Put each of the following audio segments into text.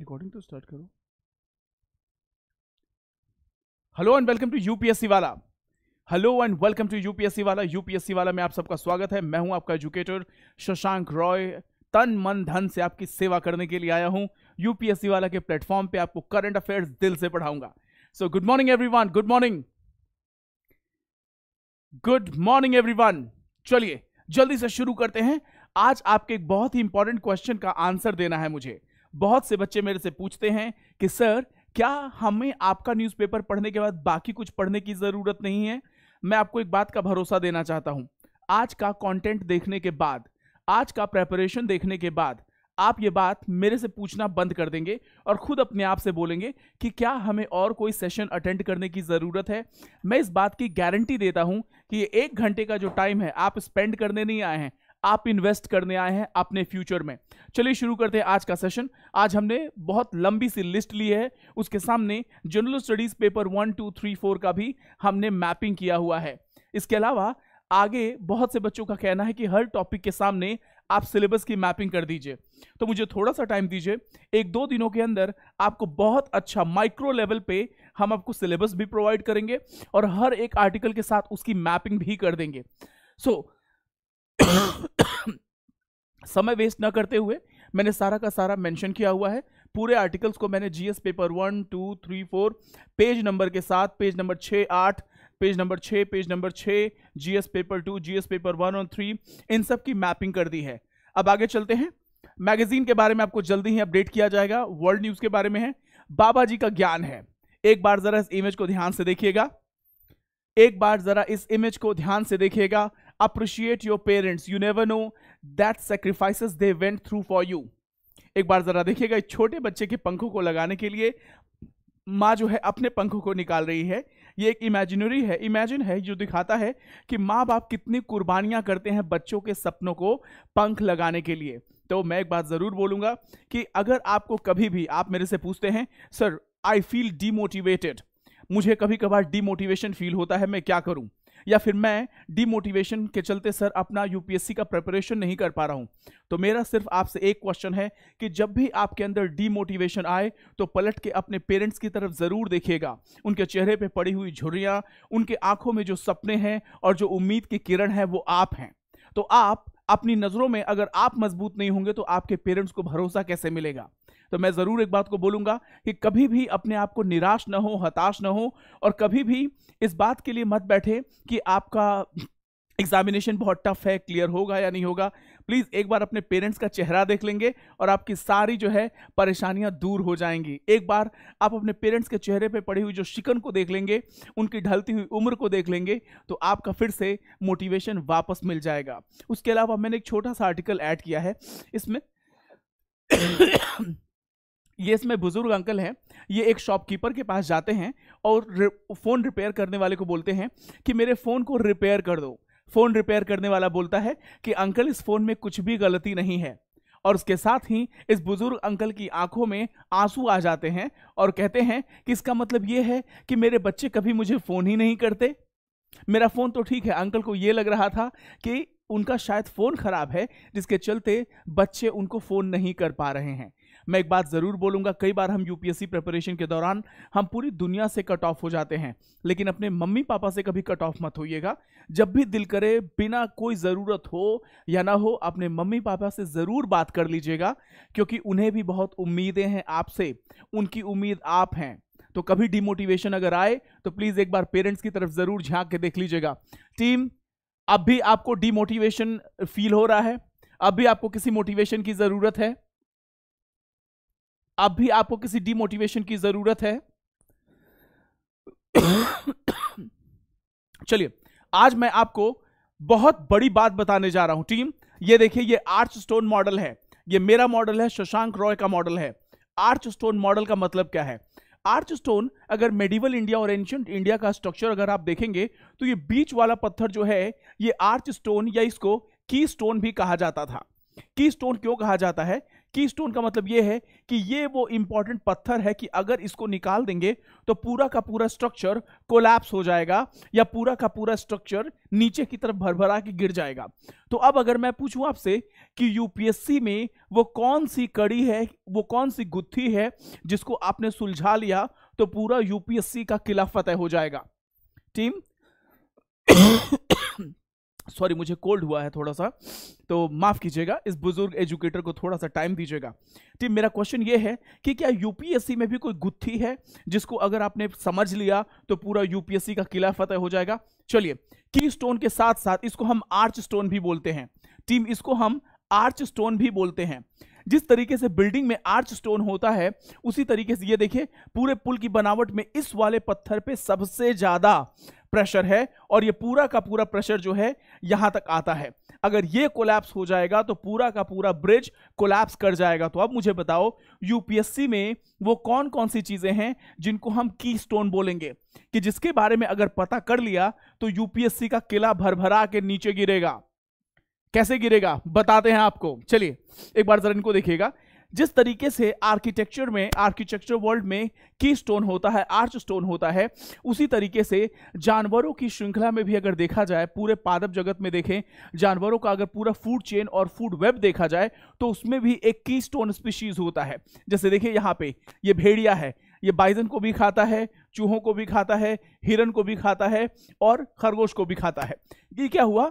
Recording तो start करो hello and welcome to UPSC वाला hello and welcome to UPSC वाला यूपीएससी वाला में आप सबका स्वागत है मैं हूं आपका एजुकेटर शशांक रॉय तन मन धन से आपकी सेवा करने के लिए आया हूं यूपीएससी वाला के प्लेटफॉर्म पे आपको करंट अफेयर्स दिल से पढ़ाऊंगा so good morning everyone good morning good morning everyone चलिए जल्दी से शुरू करते हैं आज आपके एक बहुत ही इंपॉर्टेंट क्वेश्चन का आंसर देना है मुझे बहुत से बच्चे मेरे से पूछते हैं कि सर क्या हमें आपका न्यूज़पेपर पढ़ने के बाद बाकी कुछ पढ़ने की ज़रूरत नहीं है मैं आपको एक बात का भरोसा देना चाहता हूँ आज का कंटेंट देखने के बाद आज का प्रेपरेशन देखने के बाद आप ये बात मेरे से पूछना बंद कर देंगे और खुद अपने आप से बोलेंगे कि क्या हमें और कोई सेशन अटेंड करने की ज़रूरत है मैं इस बात की गारंटी देता हूँ कि ये एक घंटे का जो टाइम है आप स्पेंड करने नहीं आए हैं आप इन्वेस्ट करने आए हैं अपने फ्यूचर में चलिए शुरू करते हैं आज का सेशन आज हमने बहुत लंबी सी लिस्ट ली है उसके सामने general studies paper one two three four का भी हमने मैपिंग किया हुआ है इसके अलावा आगे बहुत से बच्चों का कहना है कि हर टॉपिक के सामने आप सिलेबस की मैपिंग कर दीजिए तो मुझे थोड़ा सा टाइम दीजिए एक दो दिनों के अंदर आपको बहुत अच्छा माइक्रो लेवल पे हम आपको सिलेबस भी प्रोवाइड करेंगे और हर एक आर्टिकल के साथ उसकी मैपिंग भी कर देंगे सो so, समय वेस्ट ना करते हुए मैंने सारा का सारा मेंशन किया हुआ है पूरे आर्टिकल्स को मैंने GS paper one two three four page number के साथ पेज नंबर छः आठ पेज नंबर छः पेज नंबर छः GS paper two GS paper one और थ्री इन सब की मैपिंग कर दी है अब आगे चलते हैं मैगजीन के बारे में आपको जल्दी ही अपडेट किया जाएगा वर्ल्ड न्यूज़ के बारे में है बाबा जी का ज्ञान है एक बार ज़रा इस इमेज को ध्यान से देखिएगा एक बार ज़रा इस इमेज को ध्यान से देखिएगा appreciate your parents you never know that sacrifices they went through for you एक बार ज़रा देखिएगा छोटे बच्चे के पंखों को लगाने के लिए माँ जो है अपने पंखों को निकाल रही है ये एक इमेजिनरी है इमेजिन है जो दिखाता है कि माँ बाप कितनी कुर्बानियाँ करते हैं बच्चों के सपनों को पंख लगाने के लिए तो मैं एक बात ज़रूर बोलूँगा कि अगर आपको कभी भी आप मेरे से पूछते हैं सर आई फील डीमोटिवेटेड मुझे कभी कभार डीमोटिवेशन फील होता है मैं क्या करूँ या फिर मैं डीमोटिवेशन के चलते सर अपना यूपीएससी का प्रिपरेशन नहीं कर पा रहा हूं तो मेरा सिर्फ आपसे एक क्वेश्चन है कि जब भी आपके अंदर डीमोटिवेशन आए तो पलट के अपने पेरेंट्स की तरफ ज़रूर देखिएगा उनके चेहरे पर पड़ी हुई झुरियां उनके आंखों में जो सपने हैं और जो उम्मीद की किरण है वो आप हैं तो आप अपनी नज़रों में अगर आप मजबूत नहीं होंगे तो आपके पेरेंट्स को भरोसा कैसे मिलेगा तो मैं ज़रूर एक बात को बोलूँगा कि कभी भी अपने आप को निराश न हो हताश न हो और कभी भी इस बात के लिए मत बैठे कि आपका एग्जामिनेशन बहुत टफ है क्लियर होगा या नहीं होगा प्लीज़ एक बार अपने पेरेंट्स का चेहरा देख लेंगे और आपकी सारी जो है परेशानियां दूर हो जाएंगी एक बार आप अपने पेरेंट्स के चेहरे पे पड़ी हुई जो शिकन को देख लेंगे उनकी ढलती हुई उम्र को देख लेंगे तो आपका फिर से मोटिवेशन वापस मिल जाएगा उसके अलावा मैंने एक छोटा सा आर्टिकल ऐड किया है इसमें ये इसमें बुजुर्ग अंकल हैं ये एक शॉपकीपर के पास जाते हैं और रि, फ़ोन रिपेयर करने वाले को बोलते हैं कि मेरे फ़ोन को रिपेयर कर दो फ़ोन रिपेयर करने वाला बोलता है कि अंकल इस फ़ोन में कुछ भी गलती नहीं है और उसके साथ ही इस बुजुर्ग अंकल की आंखों में आंसू आ जाते हैं और कहते हैं कि इसका मतलब ये है कि मेरे बच्चे कभी मुझे फ़ोन ही नहीं करते मेरा फ़ोन तो ठीक है अंकल को ये लग रहा था कि उनका शायद फ़ोन ख़राब है जिसके चलते बच्चे उनको फ़ोन नहीं कर पा रहे हैं मैं एक बात ज़रूर बोलूँगा कई बार हम यूपीएससी प्रिपरेशन के दौरान हम पूरी दुनिया से कट ऑफ हो जाते हैं लेकिन अपने मम्मी पापा से कभी कट ऑफ मत होइएगा जब भी दिल करे बिना कोई ज़रूरत हो या ना हो अपने मम्मी पापा से ज़रूर बात कर लीजिएगा क्योंकि उन्हें भी बहुत उम्मीदें हैं आपसे उनकी उम्मीद आप हैं तो कभी डिमोटिवेशन अगर आए तो प्लीज़ एक बार पेरेंट्स की तरफ ज़रूर झांक के देख लीजिएगा टीम अब भी आपको डिमोटिवेशन फील हो रहा है अब भी आपको किसी मोटिवेशन की ज़रूरत है अब भी आपको किसी डिमोटिवेशन की जरूरत है चलिए आज मैं आपको बहुत बड़ी बात बताने जा रहा हूं टीम ये देखिए ये आर्च स्टोन मॉडल है ये मेरा मॉडल है शशांक रॉय का मॉडल है आर्च स्टोन मॉडल का मतलब क्या है आर्च स्टोन अगर मेडिवल इंडिया और एंशंट इंडिया का स्ट्रक्चर अगर आप देखेंगे तो ये बीच वाला पत्थर जो है ये आर्च स्टोन या इसको की स्टोन भी कहा जाता था की स्टोन क्यों कहा जाता है की स्टोन का मतलब यह है कि ये वो इंपॉर्टेंट पत्थर है कि अगर इसको निकाल देंगे तो पूरा का पूरा स्ट्रक्चर कोलैप्स हो जाएगा या पूरा का पूरा स्ट्रक्चर नीचे की तरफ भरभरा के गिर जाएगा तो अब अगर मैं पूछूं आपसे कि यूपीएससी में वो कौन सी कड़ी है वो कौन सी गुत्थी है जिसको आपने सुलझा लिया तो पूरा यूपीएससी का किला फतेह हो जाएगा टीम सॉरी मुझे कोल्ड हुआ है थोड़ा सा तो माफ़ कीजिएगा इस बुज़ुर्ग एजुकेटर को थोड़ा सा टाइम दीजिएगा टीम मेरा क्वेश्चन ये है कि क्या यूपीएससी में भी कोई गुत्थी है जिसको अगर आपने समझ लिया तो पूरा यूपीएससी का किला फतह हो जाएगा चलिए की स्टोन के साथ साथ इसको हम आर्च स्टोन भी बोलते हैं टीम इसको हम आर्च स्टोन भी बोलते हैं जिस तरीके से बिल्डिंग में आर्च स्टोन होता है उसी तरीके से ये देखिए पूरे पुल की बनावट में इस वाले पत्थर पे सबसे ज्यादा प्रेशर है और ये पूरा का पूरा प्रेशर जो है यहां तक आता है अगर ये कोलैप्स हो जाएगा तो पूरा का पूरा ब्रिज कोलैप्स कर जाएगा तो अब मुझे बताओ यूपीएससी में वो कौन कौन सी चीजें हैं जिनको हम की स्टोन बोलेंगे कि जिसके बारे में अगर पता कर लिया तो यूपीएससी का किला भर भरा के नीचे गिरेगा कैसे गिरेगा बताते हैं आपको चलिए एक बार जरा इनको देखिएगा जिस तरीके से आर्किटेक्चर में आर्किटेक्चर वर्ल्ड में की स्टोन होता है आर्च स्टोन होता है उसी तरीके से जानवरों की श्रृंखला में भी अगर देखा जाए पूरे पादप जगत में देखें जानवरों का अगर पूरा फूड चेन और फूड वेब देखा जाए तो उसमें भी एक की स्टोन स्पीशीज होता है जैसे देखिए यहाँ पे ये भेड़िया है ये बाइजन को भी खाता है चूहों को भी खाता है हिरन को भी खाता है और खरगोश को भी खाता है ये क्या हुआ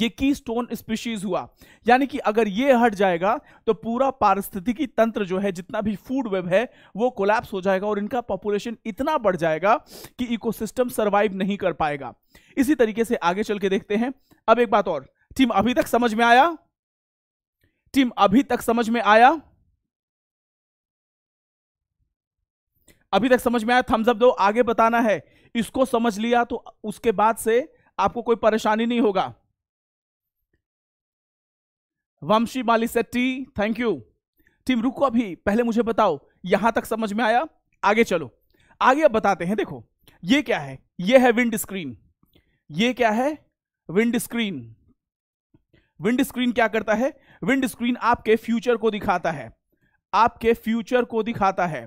ये की स्टोन स्पीशीज हुआ यानी कि अगर ये हट जाएगा तो पूरा पारिस्थितिकी तंत्र जो है जितना भी फूड वेब है वो कोलैप्स हो जाएगा और इनका पॉपुलेशन इतना बढ़ जाएगा कि इकोसिस्टम सरवाइव नहीं कर पाएगा इसी तरीके से आगे चल के देखते हैं अब एक बात और टीम अभी तक समझ में आया टीम अभी तक समझ में आया अभी तक समझ में आया थम्सअप दो आगे बताना है इसको समझ लिया तो उसके बाद से आपको कोई परेशानी नहीं होगा Vanshi Mali Setty thank you team रुको अभी पहले मुझे बताओ यहां तक समझ में आया आगे चलो आगे अब बताते हैं देखो ये क्या है ये है विंड स्क्रीन ये क्या है विंड स्क्रीन विंड स्क्रीन क्या करता है विंड स्क्रीन आपके फ्यूचर को दिखाता है आपके फ्यूचर को दिखाता है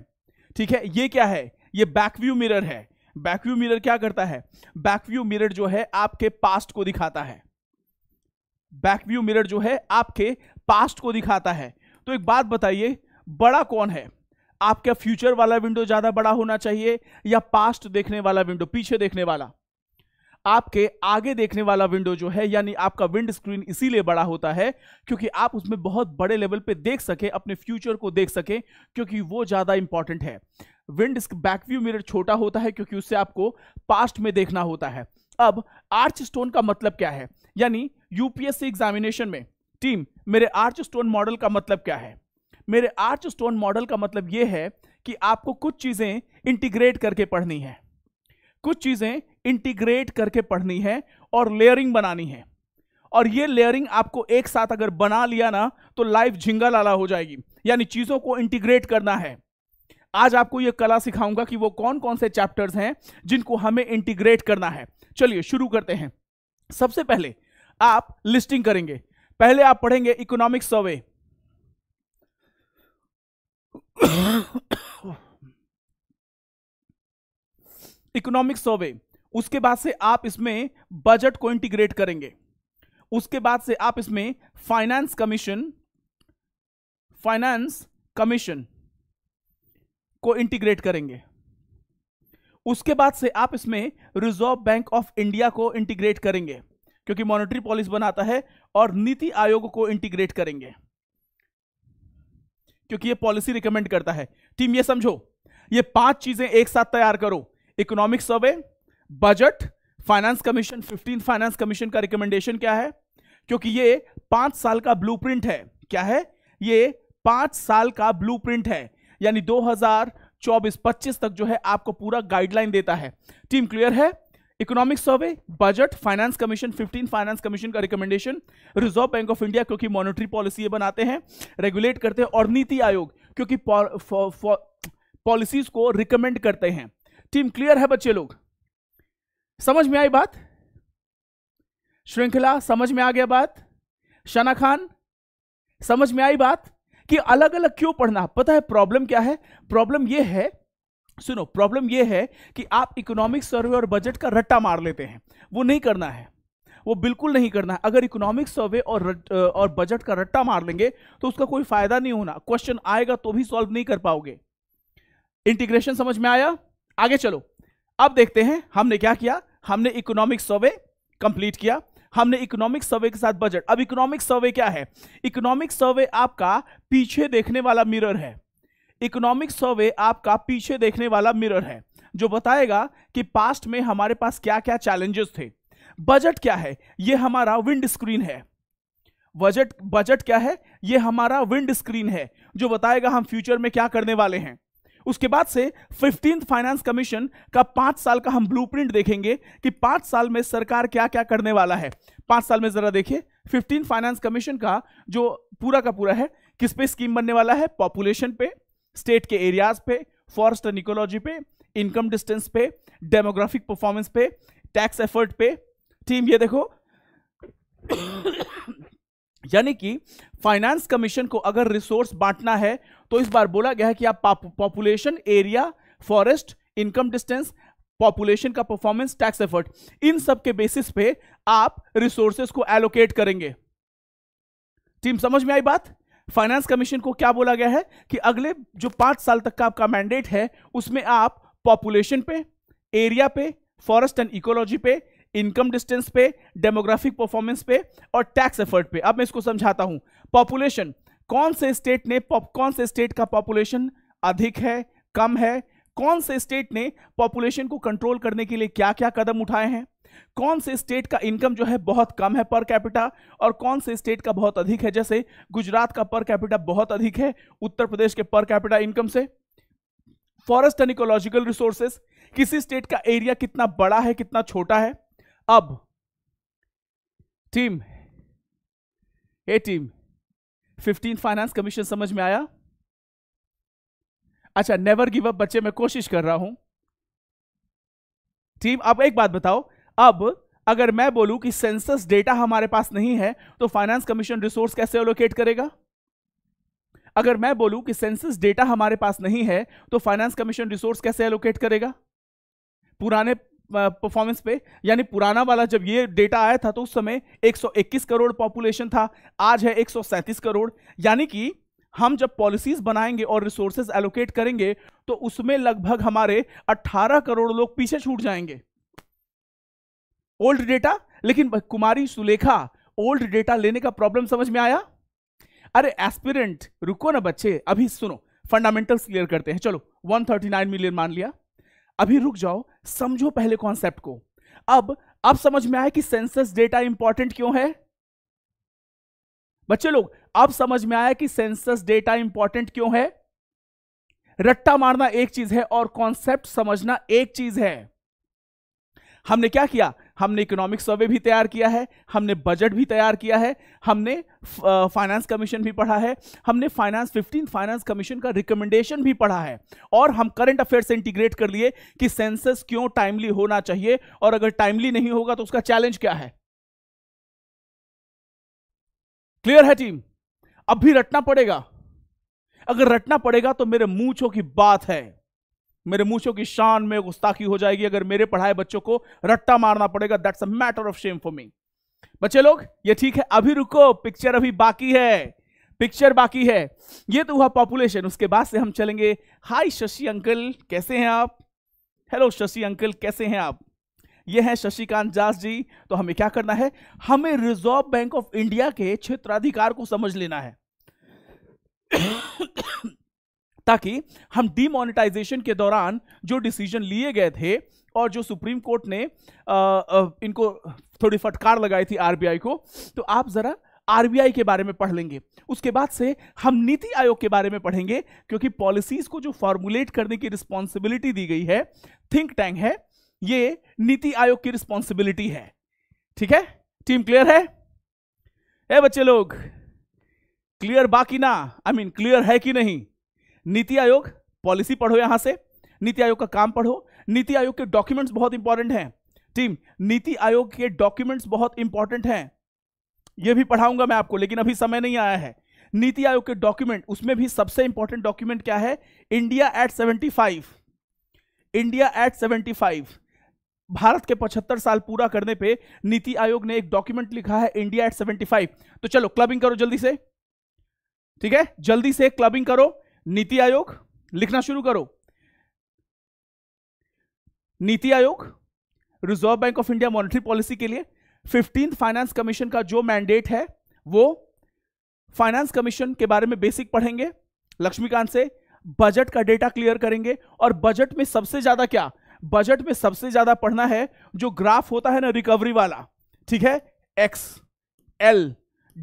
ठीक है ये क्या है ये बैकव्यू मिरर है बैकव्यू मिरर क्या करता है बैकव्यू मिरर जो है आपके पास्ट को दिखाता है बैक व्यू मिरर जो है आपके पास्ट को दिखाता है तो एक बात बताइए बड़ा कौन है आपका फ्यूचर वाला विंडो ज्यादा बड़ा होना चाहिए या पास्ट देखने वाला विंडो पीछे देखने वाला आपके आगे देखने वाला विंडो जो है यानी आपका विंड स्क्रीन इसीलिए बड़ा होता है क्योंकि आप उसमें बहुत बड़े लेवल पे देख सके अपने फ्यूचर को देख सके क्योंकि वो ज़्यादा इंपॉर्टेंट है विंड बैक व्यू मिरर छोटा होता है क्योंकि उससे आपको पास्ट में देखना होता है अब आर्च स्टोन का मतलब क्या है यानी यूपीएससी एग्जामिनेशन में टीम मेरे आर्च स्टोन मॉडल का मतलब क्या है मेरे आर्च स्टोन मॉडल का मतलब यह है कि आपको कुछ चीजें इंटीग्रेट करके पढ़नी है कुछ चीजें इंटीग्रेट करके पढ़नी है और लेयरिंग बनानी है और ये लेयरिंग आपको एक साथ अगर बना लिया ना तो लाइफ झिंगा लाला हो जाएगी यानी चीजों को इंटीग्रेट करना है आज आपको ये कला सिखाऊंगा कि वो कौन कौन से चैप्टर्स हैं जिनको हमें इंटीग्रेट करना है चलिए शुरू करते हैं सबसे पहले आप लिस्टिंग करेंगे पहले आप पढ़ेंगे इकोनॉमिक सर्वे इकोनॉमिक सर्वे उसके बाद से आप इसमें बजट को इंटीग्रेट करेंगे उसके बाद से आप इसमें फाइनेंस कमीशन फाइनेंस कमीशन को इंटीग्रेट करेंगे उसके बाद से आप इसमें रिजर्व बैंक ऑफ इंडिया को इंटीग्रेट करेंगे क्योंकि मॉनेटरी पॉलिसी बनाता है और नीति आयोग को इंटीग्रेट करेंगे क्योंकि ये पॉलिसी रिकमेंड करता है टीम ये समझो ये पांच चीजें एक साथ तैयार करो economic survey budget finance commission fifteen finance commission का रिकमेंडेशन क्या है क्योंकि ये पांच साल का ब्लूप्रिंट है क्या है ये पांच साल का ब्लूप्रिंट है यानी 2024-25 तक जो है आपको पूरा गाइडलाइन देता है टीम क्लियर है economic survey budget finance commission 15 finance commission का recommendation Reserve Bank of India क्योंकि मॉनेटरी पॉलिसी बनाते हैं रेगुलेट करते हैं और नीति आयोग क्योंकि पॉलिसीज को रिकमेंड करते हैं टीम क्लियर है बच्चे लोग समझ में आई बात श्रृंखला समझ में आ गया बात शना खान समझ में आई बात कि अलग अलग क्यों पढ़ना पता है प्रॉब्लम क्या है प्रॉब्लम यह है सुनो प्रॉब्लम यह है कि आप इकोनॉमिक सर्वे और बजट का रट्टा मार लेते हैं वो नहीं करना है वो बिल्कुल नहीं करना है अगर इकोनॉमिक सर्वे और रट, और बजट का रट्टा मार लेंगे तो उसका कोई फायदा नहीं होना क्वेश्चन आएगा तो भी सॉल्व नहीं कर पाओगे इंटीग्रेशन समझ में आया आगे चलो अब देखते हैं हमने क्या किया हमने इकोनॉमिक सर्वे कंप्लीट किया हमने इकोनॉमिक सर्वे के साथ बजट अब इकोनॉमिक सर्वे क्या है इकोनॉमिक सर्वे आपका पीछे देखने वाला मिरर है इकोनॉमिक सर्वे आपका पीछे देखने वाला मिरर है जो बताएगा कि पास्ट में हमारे पास क्या क्या चैलेंजेस थे बजट क्या है यह हमारा विंड स्क्रीन है बजट बजट क्या है यह हमारा विंड स्क्रीन है जो बताएगा हम फ्यूचर में क्या करने वाले हैं उसके बाद से फिफ्टीन फाइनेंस कमीशन का पांच साल का हम ब्लूप्रिंट देखेंगे कि पांच साल में सरकार क्या क्या करने वाला है पांच साल में जरा देखिए फिफ्टीन फाइनेंस कमीशन का जो पूरा का पूरा है किस पे स्कीम बनने वाला है पॉपुलेशन पे स्टेट के एरियाज पे फॉरेस्ट एंड इकोलॉजी पे इनकम डिस्टेंस पे डेमोग्राफिक परफॉर्मेंस पे टैक्स एफर्ट पे टीम ये देखो यानी कि फाइनेंस कमीशन को अगर रिसोर्स बांटना है तो इस बार बोला गया है कि आप population area forest income distance population का परफॉर्मेंस टैक्स एफर्ट इन सब के बेसिस पे आप रिसोर्सेस को एलोकेट करेंगे टीम समझ में आई बात फाइनेंस कमीशन को क्या बोला गया है कि अगले जो पांच साल तक का आपका मैंडेट है उसमें आप पॉपुलेशन पे एरिया पे फॉरेस्ट एंड इकोलॉजी पे इनकम डिस्टेंस पे डेमोग्राफिक परफॉर्मेंस पे और टैक्स एफर्ट पे अब मैं इसको समझाता हूं पॉपुलेशन कौन से स्टेट ने कौन से स्टेट का पॉपुलेशन अधिक है कम है कौन से स्टेट ने पॉपुलेशन को कंट्रोल करने के लिए क्या क्या कदम उठाए हैं कौन से स्टेट का इनकम जो है बहुत कम है पर कैपिटा और कौन से स्टेट का बहुत अधिक है जैसे गुजरात का पर कैपिटा बहुत अधिक है उत्तर प्रदेश के पर कैपिटा इनकम से फॉरेस्ट एंड इकोलॉजिकल रिसोर्सेस किसी स्टेट का एरिया कितना बड़ा है कितना छोटा है अब team A team fifteen finance commission समझ में आया अच्छा नेवर गिव अप बच्चे मैं कोशिश कर रहा हूं टीम अब एक बात बताओ अब अगर मैं बोलूं कि सेंसस डेटा हमारे पास नहीं है तो फाइनेंस कमीशन रिसोर्स कैसे एलोकेट करेगा अगर मैं बोलूं कि सेंसस डेटा हमारे पास नहीं है तो फाइनेंस कमीशन रिसोर्स कैसे एलोकेट करेगा पुराने परफॉर्मेंस पे यानी पुराना वाला जब ये डेटा आया था तो उस समय 121 करोड़ पॉपुलेशन था आज है 137 करोड़ यानी कि हम जब पॉलिसीज बनाएंगे और रिसोर्सेज एलोकेट करेंगे तो उसमें लगभग हमारे 18 करोड़ लोग पीछे छूट जाएंगे ओल्ड डेटा लेकिन कुमारी सुलेखा ओल्ड डेटा लेने का प्रॉब्लम समझ में आया अरे एस्पिरेंट रुको ना बच्चे अभी सुनो फंडामेंटल्स क्लियर करते हैं चलो 139 मिलियन मान लिया अभी रुक जाओ समझो पहले कॉन्सेप्ट को अब अब समझ में आया कि सेंसस डेटा इंपॉर्टेंट क्यों है बच्चे लोग अब समझ में आया कि सेंसस डेटा इंपॉर्टेंट क्यों है रट्टा मारना एक चीज है और कॉन्सेप्ट समझना एक चीज है हमने क्या किया हमने इकोनॉमिक सर्वे भी तैयार किया है हमने बजट भी तैयार किया है हमने फाइनेंस कमीशन भी पढ़ा है हमने फाइनेंस फिफ्टीन फाइनेंस कमीशन का रिकमेंडेशन भी पढ़ा है और हम करंट अफेयर से इंटीग्रेट कर लिए कि सेंसस क्यों टाइमली होना चाहिए और अगर टाइमली नहीं होगा तो उसका चैलेंज क्या है क्लियर है टीम अब भी रटना पड़ेगा अगर रटना पड़ेगा तो मेरे छो की बात है मेरे मूछों की शान में गुस्ताखी हो जाएगी अगर मेरे पढ़ाए बच्चों को रट्टा मारना पड़ेगा that's a matter of shame for me बच्चे लोग ये ठीक है अभी रुको पिक्चर अभी बाकी है पिक्चर बाकी है ये तो हुआ पॉपुलेशन उसके बाद से हम चलेंगे हाय शशि अंकल कैसे हैं आप हेलो शशि अंकल कैसे हैं आप ये हैं शशिकांत जास जी तो हमें क्या करना है हमें रिजर्व बैंक ऑफ इंडिया के क्षेत्राधिकार को समझ लेना है ताकि हम डीमोनेटाइजेशन के दौरान जो डिसीजन लिए गए थे और जो सुप्रीम कोर्ट ने आ, आ, इनको थोड़ी फटकार लगाई थी आरबीआई को तो आप जरा आरबीआई के बारे में पढ़ लेंगे उसके बाद से हम नीति आयोग के बारे में पढ़ेंगे क्योंकि पॉलिसीज को जो फॉर्मुलेट करने की रिस्पॉन्सिबिलिटी दी गई है थिंक टैंक है ये नीति आयोग की रिस्पॉन्सिबिलिटी है ठीक है टीम क्लियर है ए बच्चे लोग क्लियर बाकी ना आई मीन क्लियर है कि नहीं नीति आयोग पॉलिसी पढ़ो यहां से नीति आयोग का काम पढ़ो नीति आयोग के डॉक्यूमेंट्स बहुत इंपॉर्टेंट हैं टीम नीति आयोग के डॉक्यूमेंट्स बहुत इंपॉर्टेंट हैं यह भी पढ़ाऊंगा मैं आपको लेकिन अभी समय नहीं आया है नीति आयोग के डॉक्यूमेंट उसमें भी सबसे इंपॉर्टेंट डॉक्यूमेंट क्या है India at 75 India at 75 Bharat के 75 साल पूरा करने पे नीति आयोग ने एक डॉक्यूमेंट लिखा है इंडिया एट 75 तो चलो क्लबिंग करो जल्दी से ठीक है जल्दी से क्लबिंग करो नीति आयोग लिखना शुरू करो NITI Aayog Reserve Bank of India monetary policy के लिए फिफ्टीन फाइनेंस कमीशन का जो मैंडेट है वो फाइनेंस कमीशन के बारे में बेसिक पढ़ेंगे लक्ष्मीकांत से बजट का डेटा क्लियर करेंगे और बजट में सबसे ज्यादा क्या बजट में सबसे ज्यादा पढ़ना है जो ग्राफ होता है ना रिकवरी वाला ठीक है X L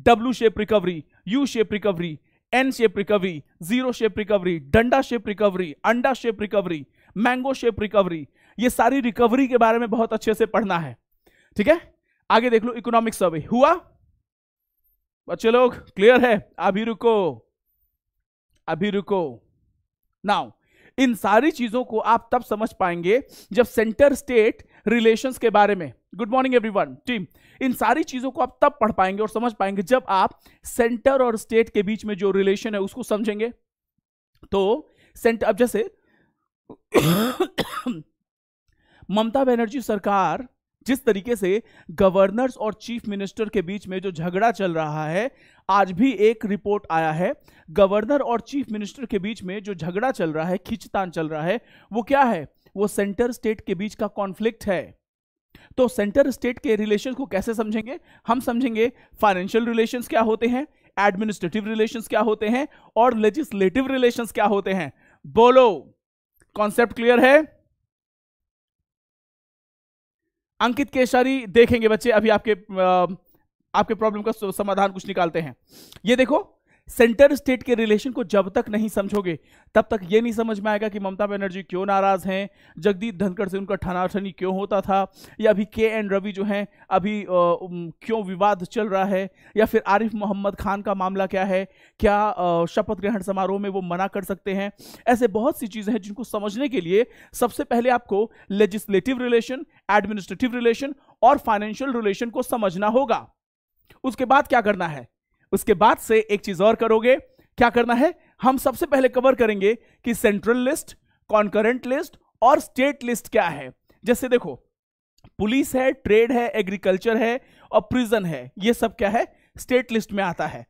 W shape recovery U shape recovery N shape recovery zero shape recovery डंडा शेप रिकवरी अंडा shape recovery mango shape recovery ये सारी रिकवरी के बारे में बहुत अच्छे से पढ़ना है ठीक है आगे देख लो इकोनॉमिक सर्वे हुआ बच्चे लोग क्लियर है अभी रुको अभी रुको नाउ इन सारी चीजों को आप तब समझ पाएंगे जब सेंटर स्टेट रिलेशंस के बारे में गुड मॉर्निंग एवरीवन टीम इन सारी चीजों को आप तब पढ़ पाएंगे और समझ पाएंगे जब आप सेंटर और स्टेट के बीच में जो रिलेशन है उसको समझेंगे तो सेंटर अब जैसे ममता बनर्जी सरकार जिस तरीके से गवर्नर्स और चीफ मिनिस्टर के बीच में जो झगड़ा चल रहा है आज भी एक रिपोर्ट आया है गवर्नर और चीफ मिनिस्टर के बीच में जो झगड़ा चल रहा है खींचतान चल रहा है वो क्या है वो सेंटर स्टेट के बीच का कॉन्फ्लिक्ट है तो सेंटर स्टेट के रिलेशन को कैसे समझेंगे हम समझेंगे फाइनेंशियल रिलेशन क्या होते हैं एडमिनिस्ट्रेटिव रिलेशन क्या होते हैं और लेजिस्लेटिव रिलेशन क्या होते हैं बोलो कॉन्सेप्ट क्लियर है अंकित केशारी देखेंगे बच्चे अभी आपके आपके प्रॉब्लम का समाधान कुछ निकालते हैं ये देखो सेंटर स्टेट के रिलेशन को जब तक नहीं समझोगे तब तक ये नहीं समझ में आएगा कि ममता बनर्जी क्यों नाराज़ हैं जगदीप धनखड़ से उनका ठनाठनी क्यों होता था या अभी के एन रवि जो हैं अभी क्यों विवाद चल रहा है या फिर आरिफ मोहम्मद खान का मामला क्या है क्या शपथ ग्रहण समारोह में वो मना कर सकते हैं ऐसे बहुत सी चीज़ें हैं जिनको समझने के लिए सबसे पहले आपको लेजिस्लेटिव रिलेशन एडमिनिस्ट्रेटिव रिलेशन और फाइनेंशियल रिलेशन को समझना होगा उसके बाद क्या करना है उसके बाद से एक चीज और करोगे क्या करना है हम सबसे पहले कवर करेंगे कि सेंट्रल लिस्ट कॉन्करेंट लिस्ट और स्टेट लिस्ट क्या है जैसे देखो पुलिस है ट्रेड है एग्रीकल्चर है और प्रिजन है ये सब क्या है स्टेट लिस्ट में आता है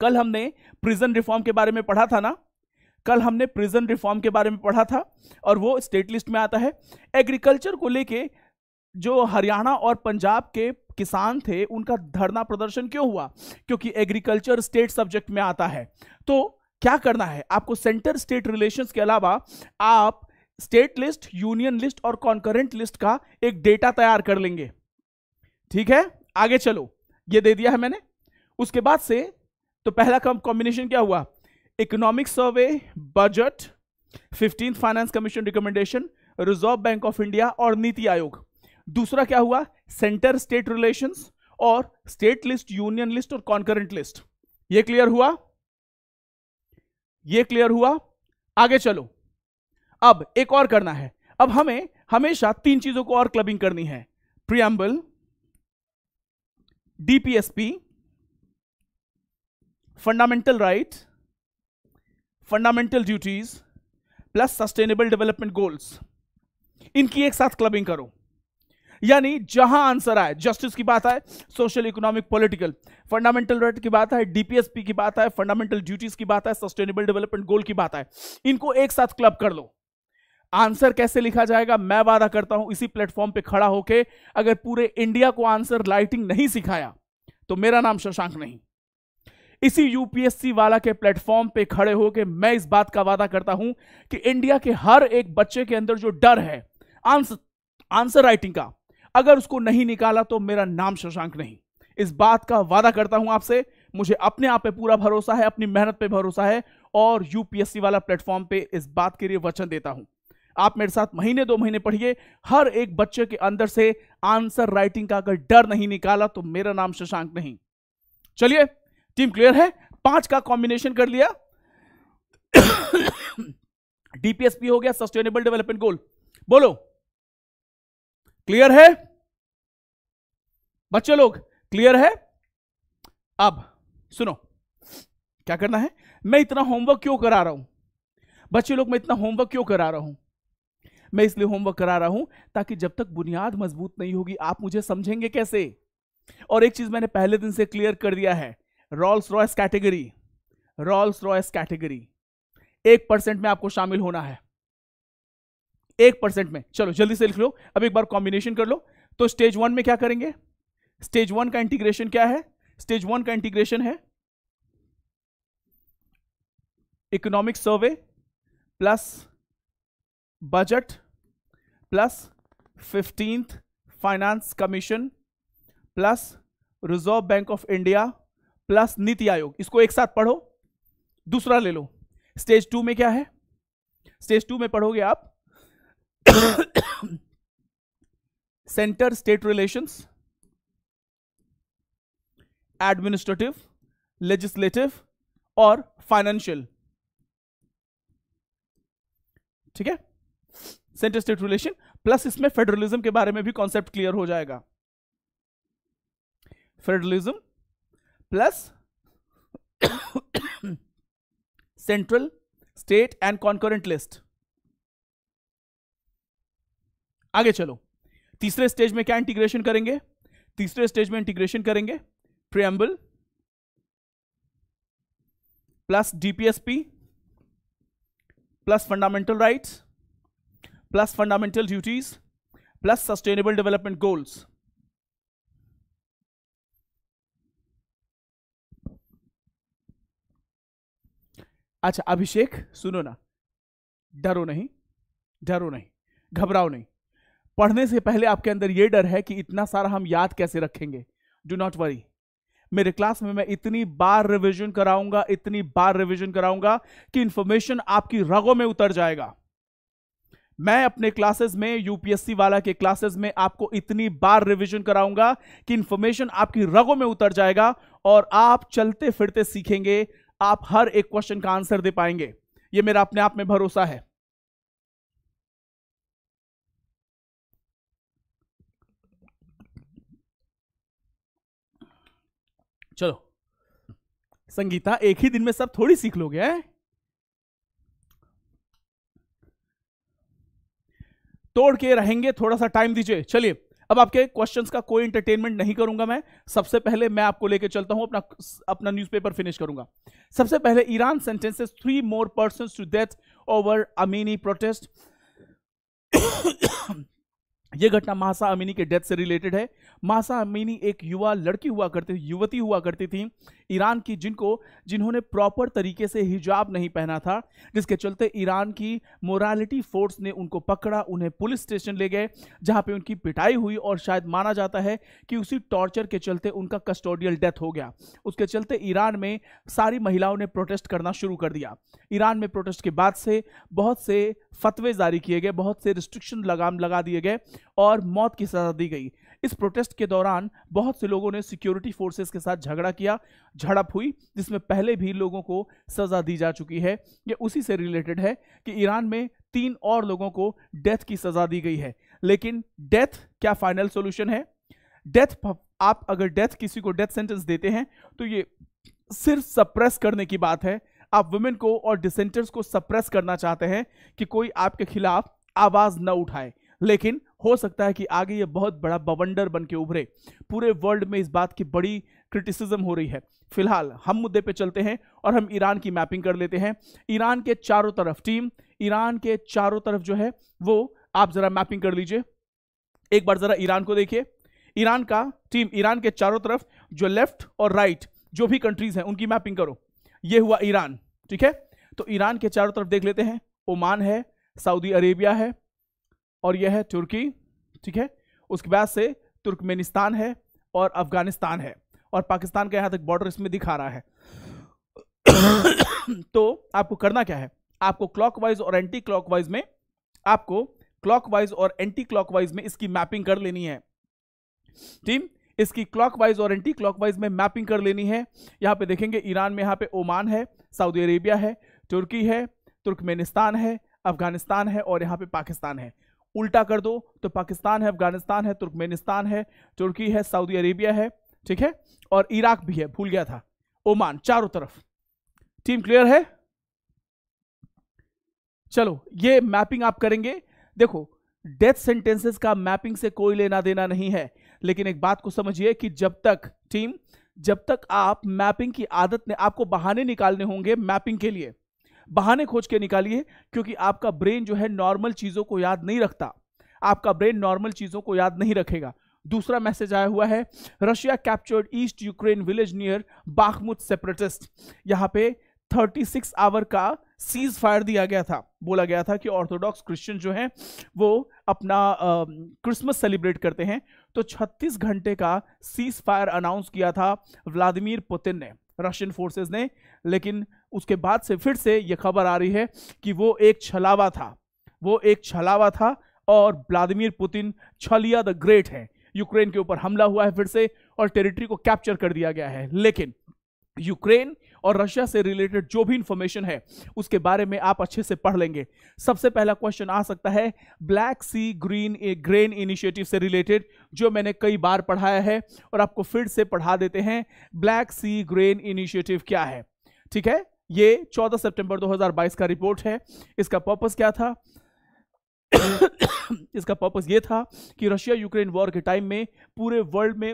कल हमने प्रिजन रिफॉर्म के बारे में पढ़ा था ना कल हमने प्रिजन रिफॉर्म के बारे में पढ़ा था और वो स्टेट लिस्ट में आता है एग्रीकल्चर को लेके जो हरियाणा और पंजाब के किसान थे उनका धरना प्रदर्शन क्यों हुआ क्योंकि एग्रीकल्चर स्टेट सब्जेक्ट में आता है तो क्या करना है आपको सेंटर स्टेट रिलेशंस के अलावा आप स्टेट लिस्ट यूनियन लिस्ट और कॉन्करेंट लिस्ट का एक डेटा तैयार कर लेंगे ठीक है आगे चलो ये दे दिया है मैंने उसके बाद से तो पहला कॉम्बिनेशन क्या हुआ economic survey budget fifteenth finance commission recommendation Reserve Bank of India और नीति आयोग दूसरा क्या हुआ सेंटर स्टेट रिलेशन और स्टेट लिस्ट यूनियन लिस्ट और कॉन्करेंट लिस्ट ये क्लियर हुआ ये क्लियर हुआ आगे चलो अब एक और करना है अब हमें हमेशा तीन चीजों को और क्लबिंग करनी है preamble DPSP fundamental right fundamental duties plus sustainable development goals इनकी एक साथ क्लबिंग करो यानी जहां आंसर आए जस्टिस की बात आए social economic political fundamental right की बात है डीपीएसपी की बात है फंडामेंटल ड्यूटीज की बात है सस्टेनेबल डेवलपमेंट गोल की बात है इनको एक साथ क्लब कर लो आंसर कैसे लिखा जाएगा मैं वादा करता हूं इसी प्लेटफॉर्म पे खड़ा होके अगर पूरे इंडिया को आंसर राइटिंग नहीं सिखाया तो मेरा नाम शशांक नहीं इसी यूपीएससी वाला के प्लेटफॉर्म पे खड़े होके मैं इस बात का वादा करता हूं कि इंडिया के हर एक बच्चे के अंदर जो डर है आंसर आंसर राइटिंग का अगर उसको नहीं निकाला तो मेरा नाम शशांक नहीं इस बात का वादा करता हूं आपसे मुझे अपने आप पे पूरा भरोसा है अपनी मेहनत पे भरोसा है और यूपीएससी वाला प्लेटफॉर्म पे इस बात के लिए वचन देता हूं आप मेरे साथ महीने दो महीने पढ़िए हर एक बच्चे के अंदर से आंसर राइटिंग का अगर डर नहीं निकाला तो मेरा नाम शशांक नहीं चलिए टीम क्लियर है पांच का कॉम्बिनेशन कर लिया डीपीएसपी हो गया सस्टेनेबल डेवलपमेंट गोल बोलो क्लियर है बच्चे लोग क्लियर है अब सुनो क्या करना है मैं इतना होमवर्क क्यों करा रहा हूं बच्चे लोग मैं इतना होमवर्क क्यों करा रहा हूं मैं इसलिए होमवर्क करा रहा हूं ताकि जब तक बुनियाद मजबूत नहीं होगी आप मुझे समझेंगे कैसे और एक चीज मैंने पहले दिन से क्लियर कर दिया है Rolls Royce category Rolls Royce category एक परसेंट में आपको शामिल होना है एक परसेंट में चलो जल्दी से लिख लो अब एक बार कॉम्बिनेशन कर लो तो स्टेज वन में क्या करेंगे स्टेज वन का इंटीग्रेशन क्या है स्टेज वन का इंटीग्रेशन है economic survey plus budget plus fifteenth finance commission plus Reserve Bank of India plus NITI Aayog इसको एक साथ पढ़ो दूसरा ले लो स्टेज टू में क्या है स्टेज टू में पढ़ोगे आप centre state relations administrative legislative और फाइनेंशियल ठीक है सेंटर स्टेट रिलेशन प्लस इसमें फेडरलिज्म के बारे में भी कॉन्सेप्ट क्लियर हो जाएगा federalism plus central state and concurrent list आगे चलो तीसरे स्टेज में क्या इंटीग्रेशन करेंगे तीसरे स्टेज में इंटीग्रेशन करेंगे preamble plus DPSP plus fundamental rights plus fundamental duties plus sustainable development goals अच्छा अभिषेक सुनो ना डरो नहीं डरो नहीं घबराओ नहीं पढ़ने से पहले आपके अंदर ये डर है कि इतना सारा हम याद कैसे रखेंगे डू नॉट वरी मेरे क्लास में मैं इतनी बार रिवीजन कराऊंगा इतनी बार रिवीजन कराऊंगा कि इंफॉर्मेशन आपकी रगों में उतर जाएगा मैं अपने क्लासेस में यूपीएससी वाला के क्लासेस में आपको इतनी बार रिवीजन कराऊंगा कि इंफॉर्मेशन आपकी रगों में उतर जाएगा और आप चलते फिरते सीखेंगे आप हर एक क्वेश्चन का आंसर दे पाएंगे ये मेरा अपने आप में भरोसा है चलो संगीता एक ही दिन में सब थोड़ी सीख लोगे है? तोड़ के रहेंगे थोड़ा सा टाइम दीजिए चलिए अब आपके क्वेश्चंस का कोई एंटरटेनमेंट नहीं करूंगा मैं सबसे पहले मैं आपको लेके चलता हूं अपना अपना न्यूज़पेपर फिनिश करूंगा सबसे पहले Iran sentences three more person to death over Amini protest यह घटना महासा अमीनी के डेथ से रिलेटेड है महासा अमीनी एक युवा लड़की हुआ करती युवती हुआ करती थी ईरान की जिनको जिन्होंने प्रॉपर तरीके से हिजाब नहीं पहना था जिसके चलते ईरान की मोरालिटी फोर्स ने उनको पकड़ा उन्हें पुलिस स्टेशन ले गए जहां पे उनकी पिटाई हुई और शायद माना जाता है कि उसी टॉर्चर के चलते उनका कस्टोडियल डेथ हो गया उसके चलते ईरान में सारी महिलाओं ने प्रोटेस्ट करना शुरू कर दिया ईरान में प्रोटेस्ट के बाद से बहुत से फतवे जारी किए गए बहुत से रिस्ट्रिक्शन लगाम लगा दिए गए और मौत की सजा दी गई इस प्रोटेस्ट के दौरान बहुत से लोगों ने सिक्योरिटी फोर्सेस के साथ झगड़ा किया झड़प हुई जिसमें पहले भी लोगों को सजा दी जा चुकी है ये उसी से रिलेटेड है कि ईरान में तीन और लोगों को डेथ की सजा दी गई है लेकिन डेथ क्या फाइनल सोल्यूशन है डेथ आप अगर डेथ किसी को डेथ सेंटेंस देते हैं तो ये सिर्फ सप्रेस करने की बात है आप वुमेन को और डिसेंटर्स को सप्रेस करना चाहते हैं कि कोई आपके खिलाफ आवाज न उठाए लेकिन हो सकता है कि आगे ये बहुत बड़ा बवंडर बन के उभरे पूरे वर्ल्ड में इस बात की बड़ी क्रिटिसिज्म हो रही है फिलहाल हम मुद्दे पे चलते हैं और हम ईरान की मैपिंग कर लेते हैं ईरान के चारों तरफ टीम ईरान के चारों तरफ जो है वो आप जरा मैपिंग कर लीजिए एक बार जरा ईरान को देखिए ईरान का टीम ईरान के चारों तरफ जो लेफ्ट और राइट जो भी कंट्रीज हैं उनकी मैपिंग करो ये हुआ ईरान ठीक है तो ईरान के चारों तरफ देख लेते हैं ओमान है सऊदी अरेबिया है और यह है तुर्की ठीक है उसके बाद से तुर्कमेनिस्तान है और अफगानिस्तान है और पाकिस्तान का यहाँ तक बॉर्डर इसमें दिखा रहा है तो आपको करना क्या है आपको क्लॉकवाइज और एंटी क्लॉकवाइज में आपको क्लॉकवाइज और एंटी क्लॉकवाइज में इसकी मैपिंग कर लेनी है टीम इसकी क्लॉकवाइज और एंटी क्लॉकवाइज में मैपिंग कर लेनी है यहाँ पे देखेंगे ईरान में यहाँ पे ओमान है सऊदी अरेबिया है तुर्की है तुर्कमेनिस्तान है अफगानिस्तान है और यहाँ पे पाकिस्तान है उल्टा कर दो तो पाकिस्तान है अफगानिस्तान है तुर्कमेनिस्तान है तुर्की है सऊदी अरेबिया है ठीक है और इराक भी है भूल गया था ओमान चारों तरफ टीम क्लियर है चलो ये मैपिंग आप करेंगे देखो डेथ सेंटेंसेस का मैपिंग से कोई लेना देना नहीं है लेकिन एक बात को समझिए कि जब तक टीम जब तक आप मैपिंग की आदत ने आपको बहाने निकालने होंगे मैपिंग के लिए बहाने खोज के निकालिए क्योंकि आपका ब्रेन जो है नॉर्मल चीज़ों को याद नहीं रखता आपका ब्रेन नॉर्मल चीज़ों को याद नहीं रखेगा दूसरा मैसेज आया हुआ है Russia captured east Ukraine village near Bakhmut separatist यहाँ पे 36 आवर का सीज फायर दिया गया था बोला गया था कि ऑर्थोडॉक्स क्रिश्चियन जो हैं वो अपना क्रिसमस सेलिब्रेट करते हैं तो 36 घंटे का सीज फायर अनाउंस किया था व्लादिमीर पुतिन ने रशियन फोर्सेस ने लेकिन उसके बाद से फिर से ये खबर आ रही है कि वो एक छलावा था वो एक छलावा था और व्लादिमिर पुतिन छलिया द ग्रेट है यूक्रेन के ऊपर हमला हुआ है फिर से और टेरिटरी को कैप्चर कर दिया गया है लेकिन यूक्रेन और रशिया से रिलेटेड जो भी इंफॉर्मेशन है उसके बारे में आप अच्छे से पढ़ लेंगे सबसे पहला क्वेश्चन आ सकता है Black Sea green grain initiative से रिलेटेड जो मैंने कई बार पढ़ाया है और आपको फिर से पढ़ा देते हैं ब्लैक सी ग्रेन इनिशिएटिव क्या है ठीक है ये 14 सितंबर 2022 का रिपोर्ट है इसका पर्पस क्या था इसका पर्पस ये था कि रशिया यूक्रेन वॉर के टाइम में पूरे वर्ल्ड में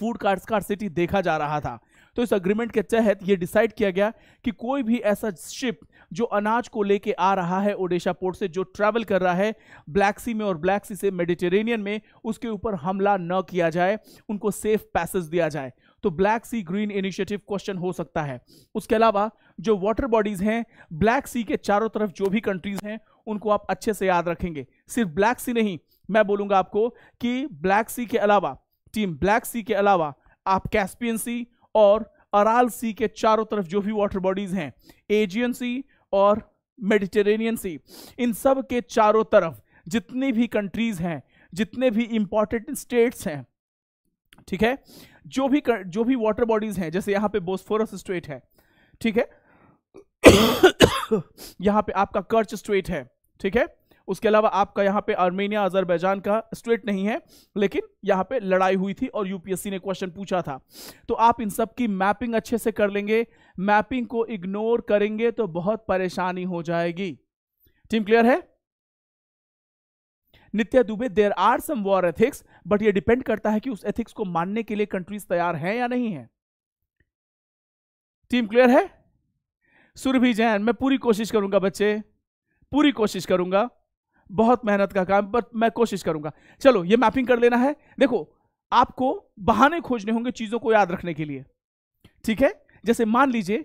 फूड कार्ड का सिटी देखा जा रहा था तो इस अग्रीमेंट के तहत ये डिसाइड किया गया कि कोई भी ऐसा शिप जो अनाज को लेके आ रहा है ओडिशा पोर्ट से जो ट्रैवल कर रहा है ब्लैक सी में और ब्लैक सी से मेडिटेरेनियन में उसके ऊपर हमला न किया जाए उनको सेफ पैसेज दिया जाए तो Black Sea green initiative question हो सकता है उसके अलावा जो वाटर बॉडीज हैं ब्लैक सी के चारों तरफ जो भी कंट्रीज हैं उनको आप अच्छे से याद रखेंगे सिर्फ ब्लैक सी नहीं मैं बोलूंगा आपको कि ब्लैक सी के अलावा टीम ब्लैक सी के अलावा आप कैस्पियन सी और अराल सी के चारों तरफ जो भी वाटर बॉडीज हैं एजियन सी और मेडिटेरेनियन सी इन सब के चारों तरफ जितनी भी कंट्रीज हैं जितने भी इंपॉर्टेंट स्टेट्स हैं ठीक है जो भी कर, जो भी वाटर बॉडीज हैं जैसे यहां पे बोस्फोरस स्ट्रेट है ठीक है यहां पे आपका कर्च स्ट्रेट है ठीक है उसके अलावा आपका यहां पे आर्मेनिया अजरबैजान का स्ट्रेट नहीं है लेकिन यहां पे लड़ाई हुई थी और यूपीएससी ने क्वेश्चन पूछा था तो आप इन सब की मैपिंग अच्छे से कर लेंगे मैपिंग को इग्नोर करेंगे तो बहुत परेशानी हो जाएगी टीम क्लियर है Nitya Dubey there are some war ethics but ये डिपेंड करता है कि उस एथिक्स को मानने के लिए कंट्रीज तैयार हैं या नहीं है टीम क्लियर है सुरभि जैन मैं पूरी कोशिश करूंगा बच्चे पूरी कोशिश करूंगा बहुत मेहनत का काम बट मैं कोशिश करूंगा चलो ये मैपिंग कर लेना है देखो आपको बहाने खोजने होंगे चीजों को याद रखने के लिए ठीक है जैसे मान लीजिए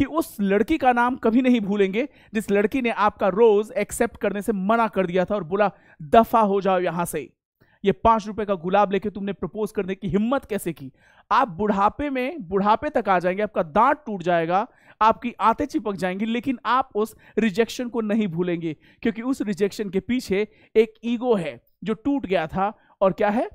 कि उस लड़की का नाम कभी नहीं भूलेंगे जिस लड़की ने आपका रोज एक्सेप्ट करने से मना कर दिया था और बोला दफा हो जाओ यहां से ये पांच रुपए का गुलाब लेके तुमने प्रपोज करने की हिम्मत कैसे की आप बुढ़ापे में बुढ़ापे तक आ जाएंगे आपका दांत टूट जाएगा आपकी आते चिपक जाएंगी लेकिन आप उस रिजेक्शन को नहीं भूलेंगे क्योंकि उस रिजेक्शन के पीछे एक ईगो है जो टूट गया था और क्या है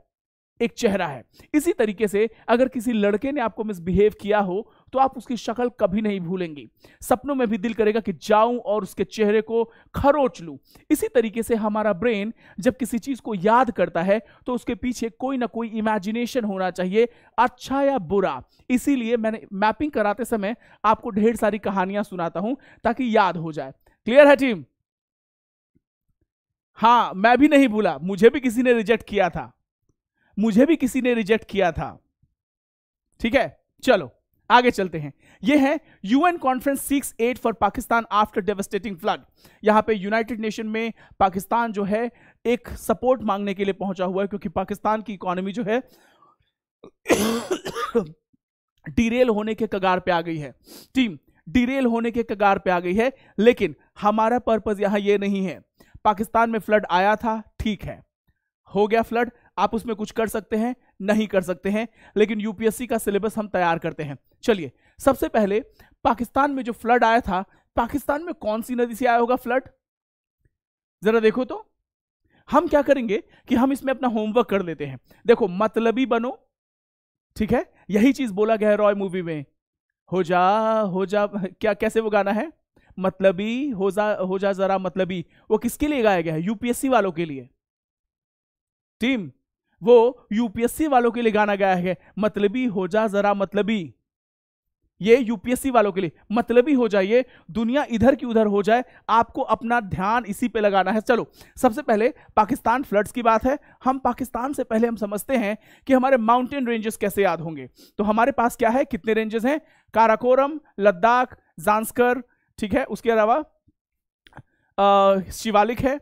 एक चेहरा है इसी तरीके से अगर किसी लड़के ने आपको मिसबिहेव किया हो तो आप उसकी शक्ल कभी नहीं भूलेंगी सपनों में भी दिल करेगा कि जाऊं और उसके चेहरे को खरोच लूं इसी तरीके से हमारा ब्रेन जब किसी चीज को याद करता है तो उसके पीछे कोई ना कोई इमेजिनेशन होना चाहिए अच्छा या बुरा इसीलिए मैंने मैपिंग कराते समय आपको ढेर सारी कहानियां सुनाता हूं ताकि याद हो जाए क्लियर है टीम हाँ मैं भी नहीं भूला मुझे भी किसी ने रिजेक्ट किया था मुझे भी किसी ने रिजेक्ट किया था ठीक है चलो आगे चलते हैं यह है UN conference six eight for Pakistan after devastating flood यहां पे यूनाइटेड नेशन में पाकिस्तान जो है एक सपोर्ट मांगने के लिए पहुंचा हुआ है क्योंकि पाकिस्तान की इकोनॉमी जो है डिरेल होने के कगार पे आ गई है टीम डिरेल होने के कगार पे आ गई है लेकिन हमारा पर्पज यहां यह नहीं है पाकिस्तान में फ्लड आया था ठीक है हो गया फ्लड आप उसमें कुछ कर सकते हैं नहीं कर सकते हैं लेकिन यूपीएससी का सिलेबस हम तैयार करते हैं चलिए सबसे पहले पाकिस्तान में जो फ्लड आया था पाकिस्तान में कौन सी नदी से आया होगा फ्लड जरा देखो तो हम क्या करेंगे कि हम इसमें अपना होमवर्क कर लेते हैं देखो मतलबी बनो ठीक है यही चीज बोला गया है रॉय मूवी में हो जा हो जा क्या कैसे वो गाना है मतलबी हो जा हो जा जरा मतलबी वो किसके लिए गाया गया है यूपीएससी वालों के लिए टीम वो यूपीएससी वालों के लिए गाना गया है मतलबी हो जा जरा मतलबी ये यूपीएससी वालों के लिए मतलबी हो जाइए दुनिया इधर की उधर हो जाए आपको अपना ध्यान इसी पे लगाना है चलो सबसे पहले पाकिस्तान फ्लड्स की बात है हम पाकिस्तान से पहले हम समझते हैं कि हमारे माउंटेन रेंजेस कैसे याद होंगे तो हमारे पास क्या है कितने रेंजेस हैं काराकोरम लद्दाख जानसकर ठीक है उसके अलावा शिवालिक है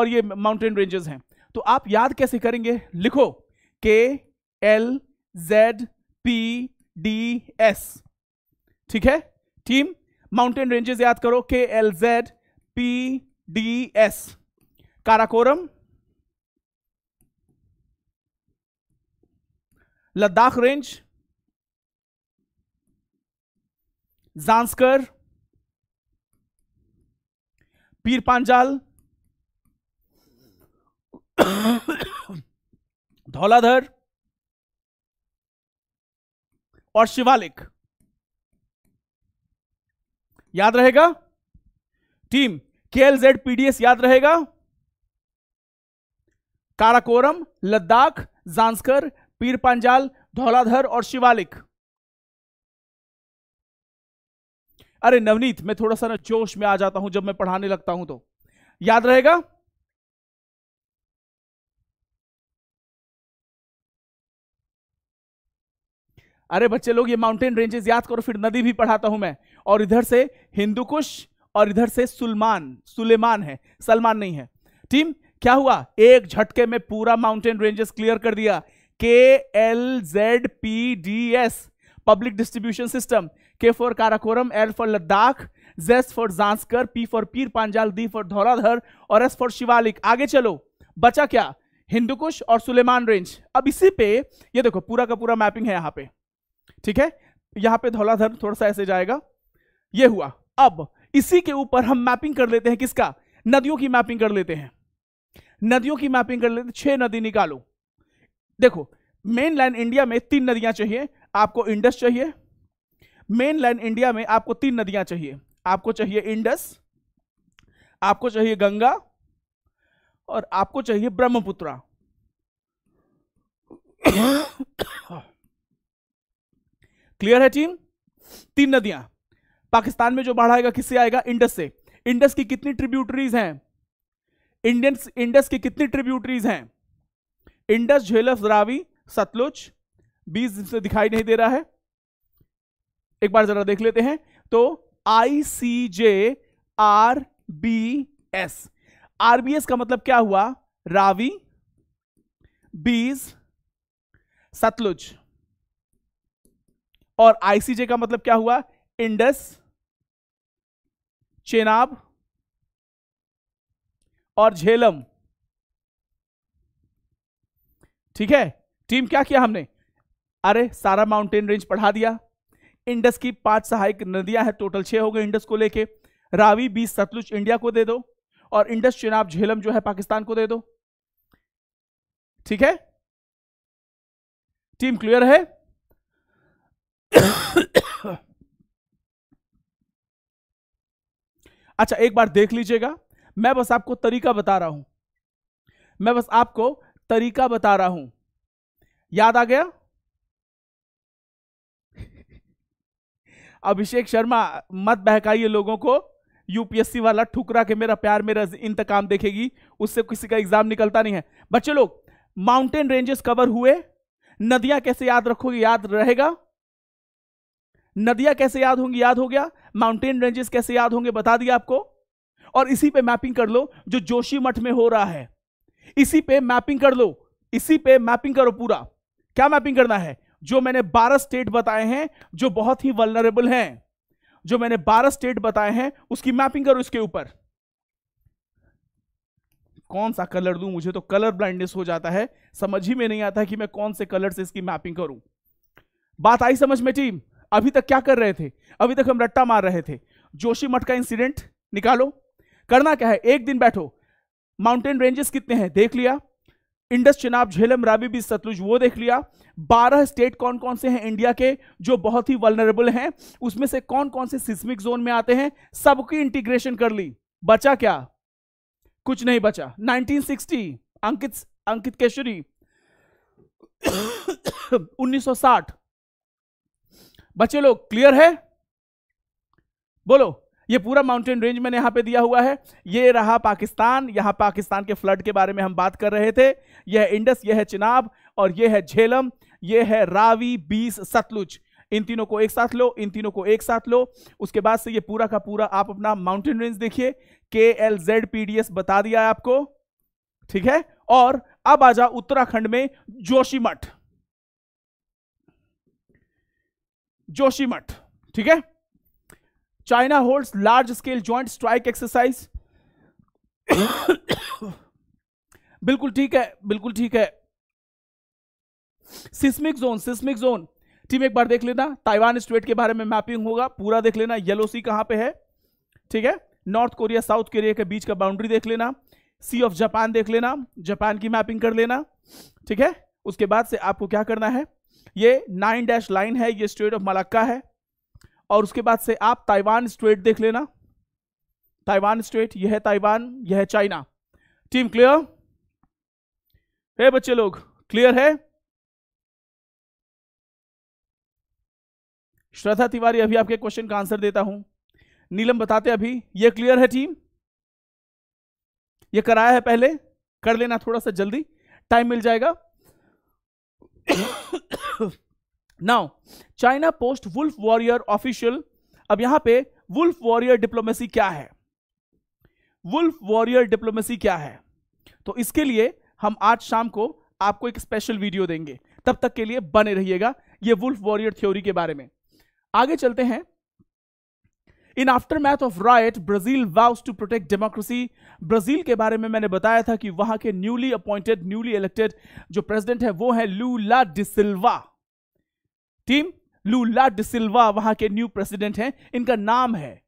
और ये माउंटेन रेंजेस हैं तो आप याद कैसे करेंगे लिखो K L Z P D S ठीक है टीम माउंटेन रेंजेस याद करो K L Z P D S Karakoram Ladakh range Zanskar Pir Panjal Dhauladhar और शिवालिक याद रहेगा टीम केएलजेड पीडीएस याद रहेगा काराकोरम लद्दाख जांसकर पीर पांजाल धौलाधर और शिवालिक अरे नवनीत मैं थोड़ा सा ना जोश में आ जाता हूं जब मैं पढ़ाने लगता हूं तो याद रहेगा अरे बच्चे लोग ये माउंटेन रेंजेस याद करो फिर नदी भी पढ़ाता हूं मैं और इधर से हिंदू कुश और इधर से सुलमान सुलेमान है सलमान नहीं है टीम क्या हुआ एक झटके में पूरा माउंटेन रेंजेस क्लियर कर दिया K L Z P D S public distribution system K for Karakoram L for Ladakh Z for जांसकर P for पीर पांजाल डी फॉर धौराधर और एस फॉर शिवालिक आगे चलो बचा क्या हिंदुकुश और सुलेमान रेंज अब इसी पे ये देखो पूरा का पूरा मैपिंग है यहाँ पे ठीक है यहां पे धौलाधर थोड़ा सा ऐसे जाएगा ये हुआ अब इसी के ऊपर हम मैपिंग कर लेते हैं किसका नदियों की मैपिंग कर लेते हैं नदियों की मैपिंग कर लेते छह नदी निकालो देखो मेन लाइन इंडिया में तीन नदियां चाहिए आपको इंडस चाहिए मेन लाइन इंडिया में आपको तीन नदियां चाहिए आपको चाहिए इंडस आपको चाहिए गंगा और आपको चाहिए ब्रह्मपुत्रा क्लियर है टीम तीन नदियां पाकिस्तान में जो बाढ़ आएगा किससे आएगा इंडस से इंडस की कितनी ट्रिब्यूटरीज हैं इंडियन इंडस की कितनी ट्रिब्यूटरीज हैं इंडस झेलस रावी सतलुज बीस दिखाई नहीं दे रहा है एक बार जरा देख लेते हैं तो I C J R B S RBS का मतलब क्या हुआ रावी बीज सतलुज और आईसीजे का मतलब क्या हुआ इंडस चेनाब और झेलम ठीक है टीम क्या किया हमने अरे सारा माउंटेन रेंज पढ़ा दिया इंडस की पांच सहायक नदियां हैं टोटल छह हो गए इंडस को लेके रावी बीस सतलुज इंडिया को दे दो और इंडस चेनाब झेलम जो है पाकिस्तान को दे दो ठीक है टीम क्लियर है अच्छा एक बार देख लीजिएगा मैं बस आपको तरीका बता रहा हूं मैं बस आपको तरीका बता रहा हूं याद आ गया अभिषेक शर्मा मत बहकाइए लोगों को यूपीएससी वाला ठुकरा के मेरा प्यार मेरा इंतकाम देखेगी उससे किसी का एग्जाम निकलता नहीं है बच्चे लोग माउंटेन रेंजेस कवर हुए नदियां कैसे याद रखोगे याद रहेगा नदियां कैसे याद होंगी याद हो गया माउंटेन रेंजेस कैसे याद होंगे बता दिया आपको और इसी पे मैपिंग कर लो जो जोशी मठ में हो रहा है इसी पे मैपिंग कर लो इसी पे मैपिंग करो पूरा क्या मैपिंग करना है जो मैंने 12 स्टेट बताए हैं जो बहुत ही वलनरेबल हैं जो मैंने 12 स्टेट बताए हैं उसकी मैपिंग करो इसके ऊपर कौन सा कलर दू मुझे तो कलर ब्लाइंडनेस हो जाता है समझ ही में नहीं आता कि मैं कौन से कलर से इसकी मैपिंग करूं बात आई समझ में टीम अभी तक क्या कर रहे थे अभी तक हम रट्टा मार रहे थे जोशी मठ का इंसिडेंट निकालो करना क्या है एक दिन बैठो माउंटेन रेंजेस कितने हैं देख लिया इंडस चिनाब झेलम रावी बीच सतलुज वो देख लिया बारह स्टेट कौन कौन से हैं इंडिया के जो बहुत ही वलनरेबल हैं उसमें से कौन कौन से सिस्मिक जोन में आते हैं सबकी इंटीग्रेशन कर ली बचा क्या कुछ नहीं बचा 1960 अंकित अंकित केशरी 1960 बच्चे लोग क्लियर है बोलो ये पूरा माउंटेन रेंज मैंने यहां पे दिया हुआ है ये रहा पाकिस्तान यहां पाकिस्तान के फ्लड के बारे में हम बात कर रहे थे यह है इंडस यह है चिनाब और यह है झेलम यह है रावी बीस सतलुज इन तीनों को एक साथ लो इन तीनों को एक साथ लो उसके बाद से ये पूरा का पूरा आप अपना माउंटेन रेंज देखिए K L Z P D S बता दिया है आपको ठीक है और अब आ जाओ उत्तराखंड में जोशीमठ जोशीमठ ठीक है China holds large scale joint strike exercise बिल्कुल ठीक है बिल्कुल ठीक है seismic zone seismic zone team एक बार देख लेना ताइवान स्ट्रेट के बारे में मैपिंग होगा पूरा देख लेना येलो सी कहां पे है ठीक है नॉर्थ कोरिया साउथ कोरिया के बीच का बाउंड्री देख लेना सी ऑफ जापान देख लेना जापान की मैपिंग कर लेना ठीक है उसके बाद से आपको क्या करना है ये नाइन डैश लाइन है ये स्ट्रेट ऑफ मलक्का है और उसके बाद से आप ताइवान स्ट्रेट देख लेना ताइवान स्ट्रेट यह है ताइवान यह है चाइना टीम क्लियर है बच्चे लोग क्लियर है श्रद्धा तिवारी अभी आपके क्वेश्चन का आंसर देता हूं नीलम बताते अभी यह क्लियर है टीम यह कराया है पहले कर लेना थोड़ा सा जल्दी टाइम मिल जाएगा now China post wolf warrior official अब यहां पे वुल्फ वॉरियर डिप्लोमेसी क्या है वुल्फ वॉरियर डिप्लोमेसी क्या है तो इसके लिए हम आज शाम को आपको एक स्पेशल वीडियो देंगे तब तक के लिए बने रहिएगा ये वुल्फ वॉरियर थ्योरी के बारे में आगे चलते हैं in aftermath of riot Brazil vows to protect democracy Brazil के बारे में मैंने बताया था कि वहां के न्यूली अपॉइंटेड न्यूली इलेक्टेड जो प्रेसिडेंट है वो है Lula da Silva team Lula da Silva वहां के न्यू प्रेसिडेंट हैं इनका नाम है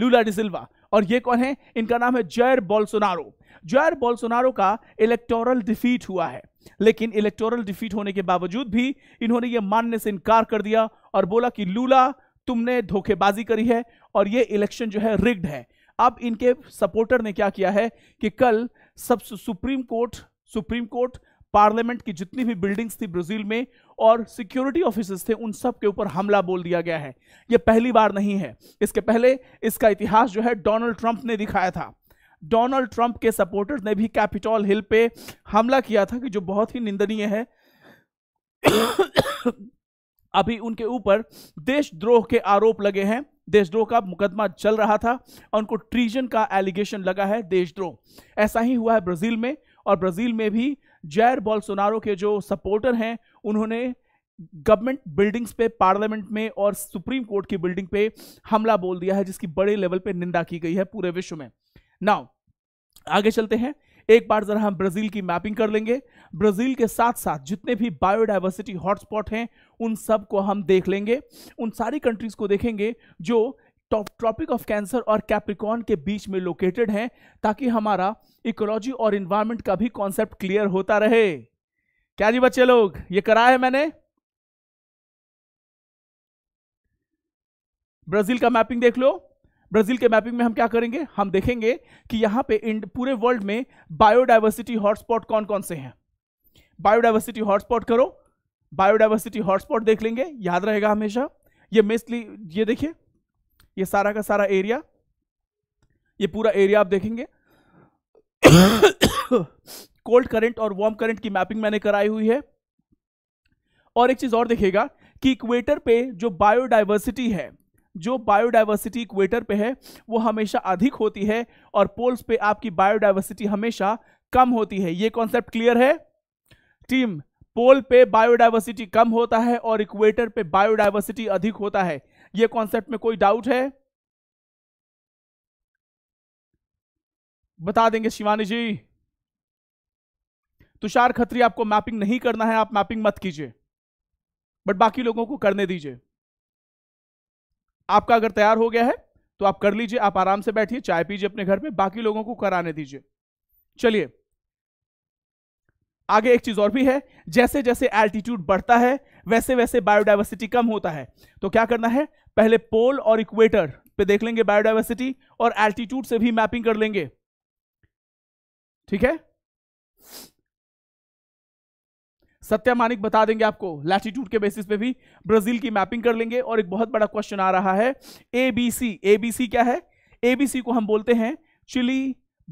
लूला डिसिल्वा और ये कौन है इनका नाम है जयर बोलसोनारो जयर बोलसोनारो का इलेक्टोरल डिफीट हुआ है लेकिन इलेक्टोरल डिफीट होने के बावजूद भी इन्होंने ये मानने से इनकार कर दिया और बोला कि लूला तुमने धोखेबाजी करी है और ये इलेक्शन जो है रिग्ड है अब इनके सपोर्टर ने क्या किया है कि कल सब supreme court supreme court parliament की जितनी भी बिल्डिंग्स थी ब्राजील में और सिक्योरिटी ऑफिसर्स थे उन सब के ऊपर हमला बोल दिया गया है यह पहली बार नहीं है इसके पहले इसका इतिहास जो है डोनाल्ड ट्रंप ने दिखाया था डोनाल्ड ट्रंप के सपोर्टर्स ने भी कैपिटॉल हिल पे हमला किया था कि जो बहुत ही निंदनीय है अभी उनके ऊपर देशद्रोह के आरोप लगे हैं देशद्रोह का मुकदमा चल रहा था और उनको ट्रीजन का एलिगेशन लगा है देशद्रोह ऐसा ही हुआ है ब्राज़ील में और ब्राज़ील में भी जैर सोनारो के जो सपोर्टर हैं उन्होंने गवर्नमेंट बिल्डिंग्स पे पार्लियामेंट में और सुप्रीम कोर्ट की बिल्डिंग पे हमला बोल दिया है जिसकी बड़े लेवल पे निंदा की गई है पूरे विश्व में नाउ आगे चलते हैं एक बार जरा हम ब्राजील की मैपिंग कर लेंगे ब्राजील के साथ साथ जितने भी बायोडाइवर्सिटी हॉटस्पॉट हैं उन सब को हम देख लेंगे उन सारी कंट्रीज़ को देखेंगे जो ट्रॉपिक ऑफ कैंसर और कैप्रिकॉन के बीच में लोकेटेड हैं ताकि हमारा इकोलॉजी और इन्वायरमेंट का भी कॉन्सेप्ट क्लियर होता रहे क्या जी बच्चे लोग ये करा है मैंने ब्राजील का मैपिंग देख लो ब्राजील के मैपिंग में हम क्या करेंगे हम देखेंगे कि यहाँ पे इंड पूरे वर्ल्ड में बायोडाइवर्सिटी हॉटस्पॉट कौन कौन से हैं बायोडाइवर्सिटी हॉटस्पॉट करो बायोडाइवर्सिटी हॉटस्पॉट देख लेंगे याद रहेगा हमेशा ये मेस्टली ये देखिए ये सारा का सारा एरिया ये पूरा एरिया आप देखेंगे कोल्ड करंट और वार्म करंट की मैपिंग मैंने कराई हुई है और एक चीज और देखिएगा कि इक्वेटर पे जो बायोडाइवर्सिटी है जो बायोडाइवर्सिटी इक्वेटर पे है वो हमेशा अधिक होती है और पोल्स पे आपकी बायोडाइवर्सिटी हमेशा कम होती है ये कॉन्सेप्ट क्लियर है टीम पोल पे बायोडाइवर्सिटी कम होता है और इक्वेटर पे बायोडाइवर्सिटी अधिक होता है ये कॉन्सेप्ट में कोई डाउट है बता देंगे शिवानी जी तुषार खत्री आपको मैपिंग नहीं करना है आप मैपिंग मत कीजिए बट बाकी लोगों को करने दीजिए आपका अगर तैयार हो गया है तो आप कर लीजिए आप आराम से बैठिए चाय पीजिए अपने घर पे बाकी लोगों को कराने दीजिए चलिए आगे एक चीज और भी है जैसे जैसे एल्टीट्यूड बढ़ता है वैसे वैसे बायोडाइवर्सिटी कम होता है तो क्या करना है पहले पोल और इक्वेटर पे देख लेंगे बायोडाइवर्सिटी और एल्टीट्यूड से भी मैपिंग कर लेंगे ठीक है सत्यमानिक मानिक बता देंगे आपको लैटिट्यूड के बेसिस पे भी ब्राजील की मैपिंग कर लेंगे और एक बहुत बड़ा क्वेश्चन आ रहा है ए बी सी ए बी सी क्या है ए बी सी को हम बोलते हैं चिली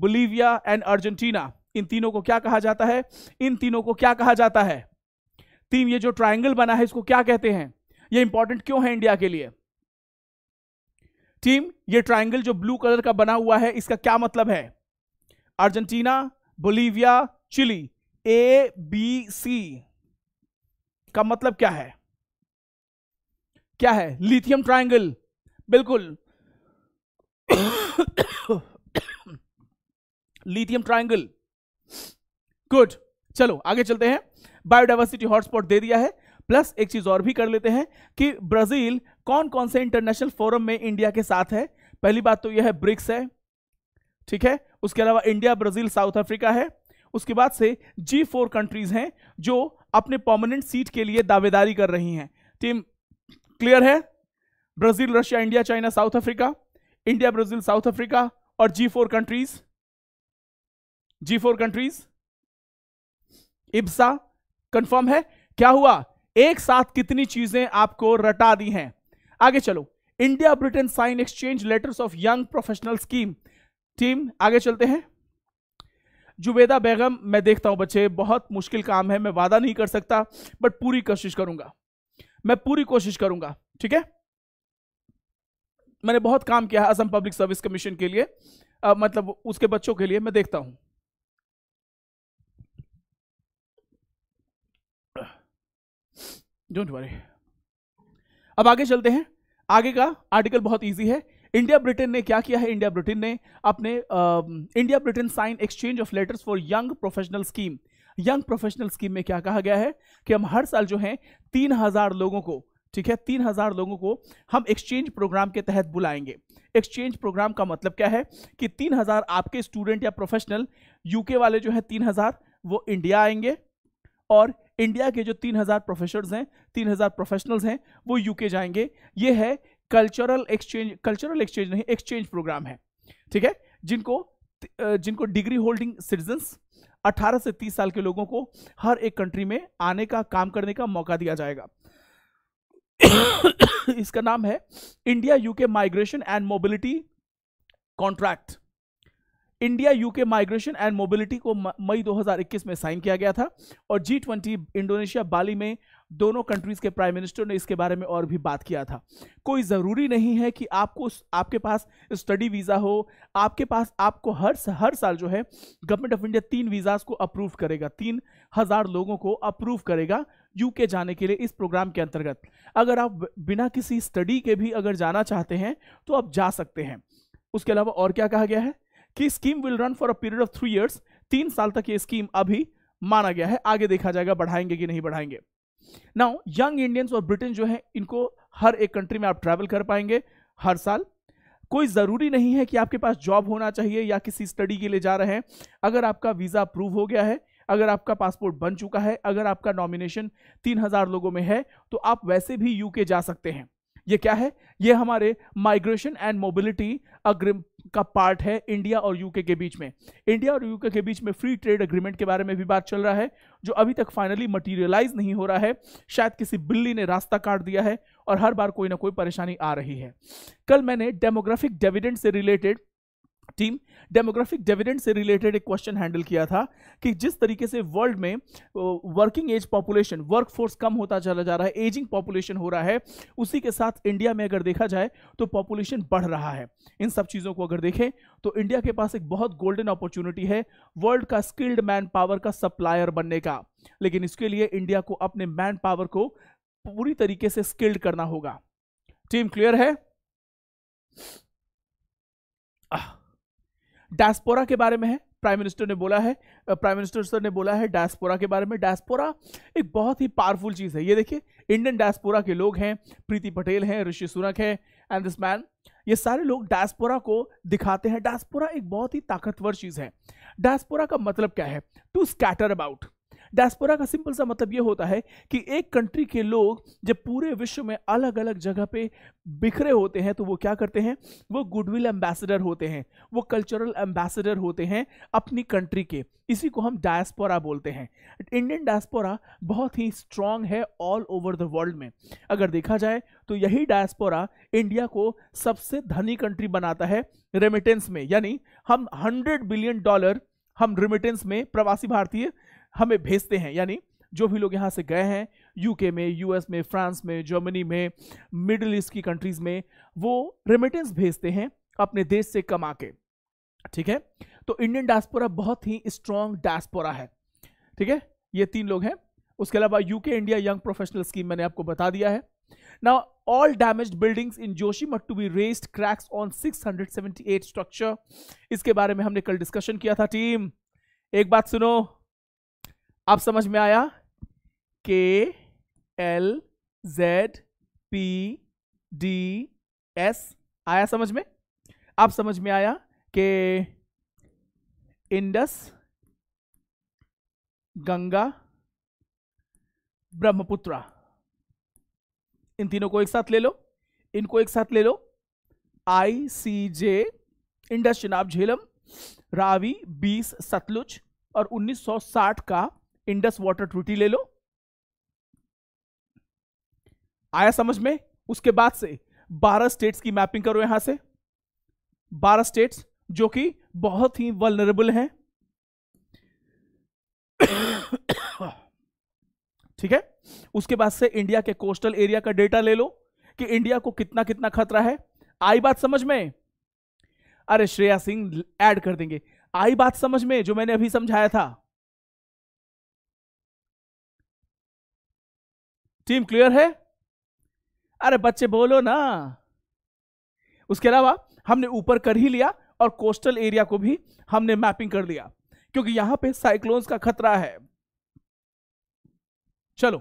बोलीविया एंड अर्जेंटीना इन तीनों को क्या कहा जाता है इन तीनों को क्या कहा जाता है तीन ये जो ट्राइंगल बना है इसको क्या कहते हैं ये इंपॉर्टेंट क्यों है इंडिया के लिए टीम ये ट्राइंगल जो ब्लू कलर का बना हुआ है इसका क्या मतलब है Argentina Bolivia Chile A B C का मतलब क्या है क्या है लिथियम ट्रायंगल बिल्कुल लिथियम ट्रायंगल गुड चलो आगे चलते हैं बायोडाइवर्सिटी हॉटस्पॉट दे दिया है प्लस एक चीज और भी कर लेते हैं कि ब्राजील कौन कौन से इंटरनेशनल फोरम में इंडिया के साथ है पहली बात तो यह है ब्रिक्स है ठीक है उसके अलावा इंडिया ब्राजील साउथ अफ्रीका है उसके बाद से जी फोर कंट्रीज हैं जो अपने पॉमनेंट सीट के लिए दावेदारी कर रही हैं टीम क्लियर है Brazil Russia India China South Africa India Brazil South Africa और G four countries G four countries IBSA confirm है क्या हुआ एक साथ कितनी चीजें आपको रटा दी हैं आगे चलो India Britain sign exchange letters of young professional scheme team आगे चलते हैं जुबेदा बेगम मैं देखता हूँ बच्चे बहुत मुश्किल काम है मैं वादा नहीं कर सकता बट पूरी कोशिश करूंगा मैं पूरी कोशिश करूंगा ठीक है मैंने बहुत काम किया है असम पब्लिक सर्विस कमीशन के लिए आ, मतलब उसके बच्चों के लिए मैं देखता हूं डोंट वरी अब आगे चलते हैं आगे का आर्टिकल बहुत इजी है इंडिया ब्रिटेन ने क्या किया है इंडिया ब्रिटेन ने अपने India Britain sign exchange of letters for young professional scheme young professional scheme में क्या कहा गया है कि हम हर साल जो है तीन हजार लोगों को ठीक है तीन हजार लोगों को हम एक्सचेंज प्रोग्राम के तहत बुलाएंगे एक्सचेंज प्रोग्राम का मतलब क्या है कि तीन हजार आपके स्टूडेंट या प्रोफेशनल यूके वाले जो है तीन हजार वो इंडिया आएंगे और इंडिया के जो तीन हजार प्रोफेसर हैं तीन हजार प्रोफेशनल्स हैं वो यूके जाएंगे ये है कल्चरल एक्सचेंज कल्चरल एक्सचेंज नहीं एक्सचेंज प्रोग्राम है ठीक है जिनको जिनको डिग्री होल्डिंग सिटीजन 18 से 30 साल के लोगों को हर एक कंट्री में आने का काम करने का मौका दिया जाएगा इसका नाम है India UK migration and mobility contract India UK migration and mobility को मई 2021 में साइन किया गया था और जी ट्वेंटी इंडोनेशिया बाली में दोनों कंट्रीज के प्राइम मिनिस्टर ने इसके बारे में और भी बात किया था कोई ज़रूरी नहीं है कि आपको आपके पास स्टडी वीज़ा हो आपके पास आपको हर हर साल जो है गवर्नमेंट ऑफ इंडिया तीन वीज़ाज को अप्रूव करेगा तीन हज़ार लोगों को अप्रूव करेगा यूके जाने के लिए इस प्रोग्राम के अंतर्गत अगर आप बिना किसी स्टडी के भी अगर जाना चाहते हैं तो आप जा सकते हैं उसके अलावा और क्या कहा गया है कि scheme will run for a period of three years तीन साल तक ये स्कीम अभी माना गया है आगे देखा जाएगा बढ़ाएंगे कि नहीं बढ़ाएंगे नाउ यंग इंडियंस और ब्रिटेन जो है इनको हर एक कंट्री में आप ट्रैवल कर पाएंगे हर साल कोई ज़रूरी नहीं है कि आपके पास जॉब होना चाहिए या किसी स्टडी के लिए जा रहे हैं अगर आपका वीज़ा अप्रूव हो गया है अगर आपका पासपोर्ट बन चुका है अगर आपका नॉमिनेशन तीन हज़ार लोगों में है तो आप वैसे भी यूके जा सकते हैं ये क्या है ये हमारे माइग्रेशन एंड मोबिलिटी अग्रिम का पार्ट है इंडिया और यूके के बीच में इंडिया और यूके के बीच में फ्री ट्रेड अग्रीमेंट के बारे में भी बात चल रहा है जो अभी तक फाइनली मटीरियलाइज नहीं हो रहा है शायद किसी बिल्ली ने रास्ता काट दिया है और हर बार कोई ना कोई परेशानी आ रही है कल मैंने डेमोग्राफिक डेविडेंट से रिलेटेड टीम डेमोग्राफिक डिविडेंड से रिलेटेड एक क्वेश्चन हैंडल किया था कि जिस तरीके से वर्ल्ड में वर्किंग एज पॉपुलेशन वर्कफोर्स कम होता चला जा रहा है एजिंग पॉपुलेशन हो रहा है उसी के साथ इंडिया में अगर देखा जाए तो पॉपुलेशन बढ़ रहा है इन सब चीज़ों को अगर देखें तो इंडिया के पास एक बहुत गोल्डन अपॉर्चुनिटी है वर्ल्ड का स्किल्ड मैन पावर का सप्लायर बनने का लेकिन इसके लिए इंडिया को अपने मैन पावर को पूरी तरीके से स्किल्ड करना होगा टीम क्लियर है डायस्पोरा के बारे में है प्राइम मिनिस्टर ने बोला है प्राइम मिनिस्टर सर ने बोला है डायस्पोरा के बारे में डायस्पोरा एक बहुत ही पावरफुल चीज़ है ये देखिए इंडियन डायस्पोरा के लोग हैं प्रीति पटेल हैं ऋषि सुनक है एंड दिस मैन ये सारे लोग डायस्पोरा को दिखाते हैं डायस्पोरा एक बहुत ही ताकतवर चीज़ है डायस्पोरा का मतलब क्या है टू स्कैटर अबाउट डायस्पोरा का सिंपल सा मतलब ये होता है कि एक कंट्री के लोग जब पूरे विश्व में अलग अलग जगह पे बिखरे होते हैं तो वो क्या करते हैं वो गुडविल एम्बेसडर होते हैं वो कल्चरल एम्बेसडर होते हैं अपनी कंट्री के इसी को हम डायस्पोरा बोलते हैं इंडियन डायस्पोरा बहुत ही स्ट्रांग है ऑल ओवर द वर्ल्ड में अगर देखा जाए तो यही डायस्पोरा इंडिया को सबसे धनी कंट्री बनाता है रेमिटेंस में यानी हम हंड्रेड बिलियन डॉलर हम रिमिटेंस में प्रवासी भारतीय हमें भेजते हैं यानी जो भी लोग यहाँ से गए हैं यूके में यूएस में फ्रांस में जर्मनी में मिडिल ईस्ट की कंट्रीज़ में वो रेमिटेंस भेजते हैं अपने देश से कमा के ठीक है तो इंडियन डायस्पोरा बहुत ही स्ट्रांग डायस्पोरा है ठीक है ये तीन लोग हैं उसके अलावा UK India young professional scheme मैंने आपको बता दिया है now all buildings in Joshimath to be razed cracks on 678 structure इसके बारे में हमने कल डिस्कशन किया था टीम एक बात सुनो आप समझ में आया K L Z P D S आया समझ में आप समझ में आया कि इंडस गंगा ब्रह्मपुत्रा इन तीनों को एक साथ ले लो इनको एक साथ ले लो I C J Indus Chenab Jhelum Ravi Beas Sutlej और 1960 का इंडस वाटर ट्रिटी ले लो आया समझ में उसके बाद से 12 स्टेट्स की मैपिंग करो यहां से 12 स्टेट्स जो कि बहुत ही वलनरेबल हैं ठीक है उसके बाद से इंडिया के कोस्टल एरिया का डेटा ले लो कि इंडिया को कितना कितना खतरा है आई बात समझ में अरे श्रेया सिंह ऐड कर देंगे आई बात समझ में जो मैंने अभी समझाया था टीम क्लियर है अरे बच्चे बोलो ना उसके अलावा हमने ऊपर कर ही लिया और कोस्टल एरिया को भी हमने मैपिंग कर लिया क्योंकि यहां पे साइक्लोन्स का खतरा है चलो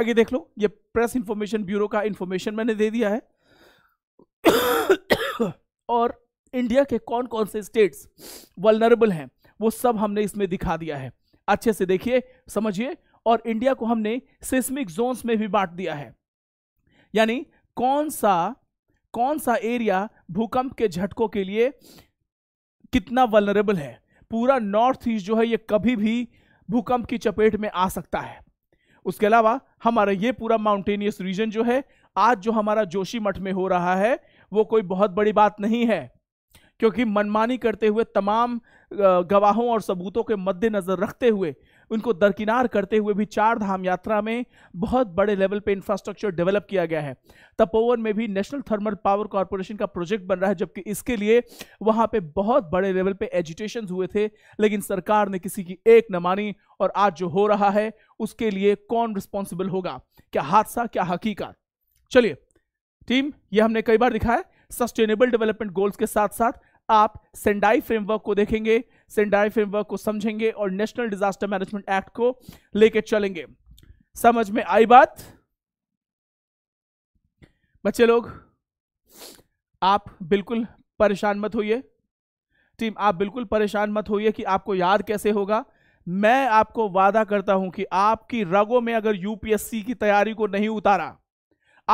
आगे देख लो ये प्रेस इंफॉर्मेशन ब्यूरो का इंफॉर्मेशन मैंने दे दिया है और इंडिया के कौन कौन से स्टेट्स वलनरेबल हैं वो सब हमने इसमें दिखा दिया है अच्छे से देखिए समझिए और इंडिया को हमने सिस्मिक जोन्स में भी बांट दिया है यानी कौन सा कौन सा एरिया भूकंप के झटकों के लिए कितना वलरेबल है पूरा नॉर्थ ईस्ट जो है ये कभी भी भूकंप की चपेट में आ सकता है उसके अलावा हमारा ये पूरा माउंटेनियस रीजन जो है आज जो हमारा जोशी मठ में हो रहा है वो कोई बहुत बड़ी बात नहीं है क्योंकि मनमानी करते हुए तमाम गवाहों और सबूतों के मद्देनजर रखते हुए उनको दरकिनार करते हुए भी चार धाम यात्रा में बहुत बड़े लेवल पे इंफ्रास्ट्रक्चर डेवलप किया गया है तपोवन में भी नेशनल थर्मल पावर कॉरपोरेशन का प्रोजेक्ट बन रहा है जबकि इसके लिए वहां पे बहुत बड़े लेवल पे एजुटेशन हुए थे लेकिन सरकार ने किसी की एक न मानी और आज जो हो रहा है उसके लिए कौन रिस्पॉन्सिबल होगा क्या हादसा क्या हकीकत चलिए टीम ये हमने कई बार दिखाया सस्टेनेबल डेवलपमेंट गोल्स के साथ साथ आप सेंडाई फ्रेमवर्क को देखेंगे सेंडाई फ्रेमवर्क को समझेंगे और नेशनल डिजास्टर मैनेजमेंट एक्ट को लेके चलेंगे समझ में आई बात बच्चे लोग आप बिल्कुल परेशान मत होइए टीम आप बिल्कुल परेशान मत होइए कि आपको याद कैसे होगा मैं आपको वादा करता हूं कि आपकी रगों में अगर यूपीएससी की तैयारी को नहीं उतारा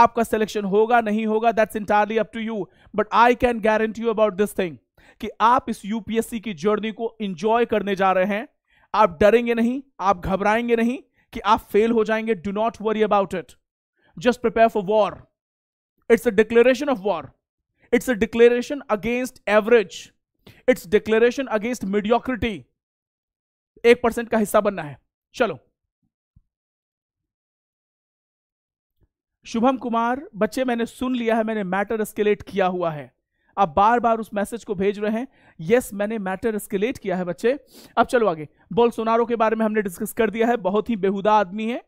आपका सिलेक्शन होगा नहीं होगा that's entirely up to you but I can guarantee you about this thing कि आप इस यूपीएससी की जर्नी को इंजॉय करने जा रहे हैं आप डरेंगे नहीं आप घबराएंगे नहीं कि आप फेल हो जाएंगे do not worry about it just prepare for war it's a declaration of war it's a declaration against average it's declaration against mediocrity एक परसेंट का हिस्सा बनना है चलो शुभम कुमार बच्चे मैंने सुन लिया है मैंने मैटर एस्केलेट किया हुआ है आप बार बार उस मैसेज को भेज रहे हैं यस मैंने मैटर स्केलेट किया है बच्चे अब चलो आगे बोल सोनारो के बारे में हमने डिस्कस कर दिया है बहुत ही बेहुदा आदमी है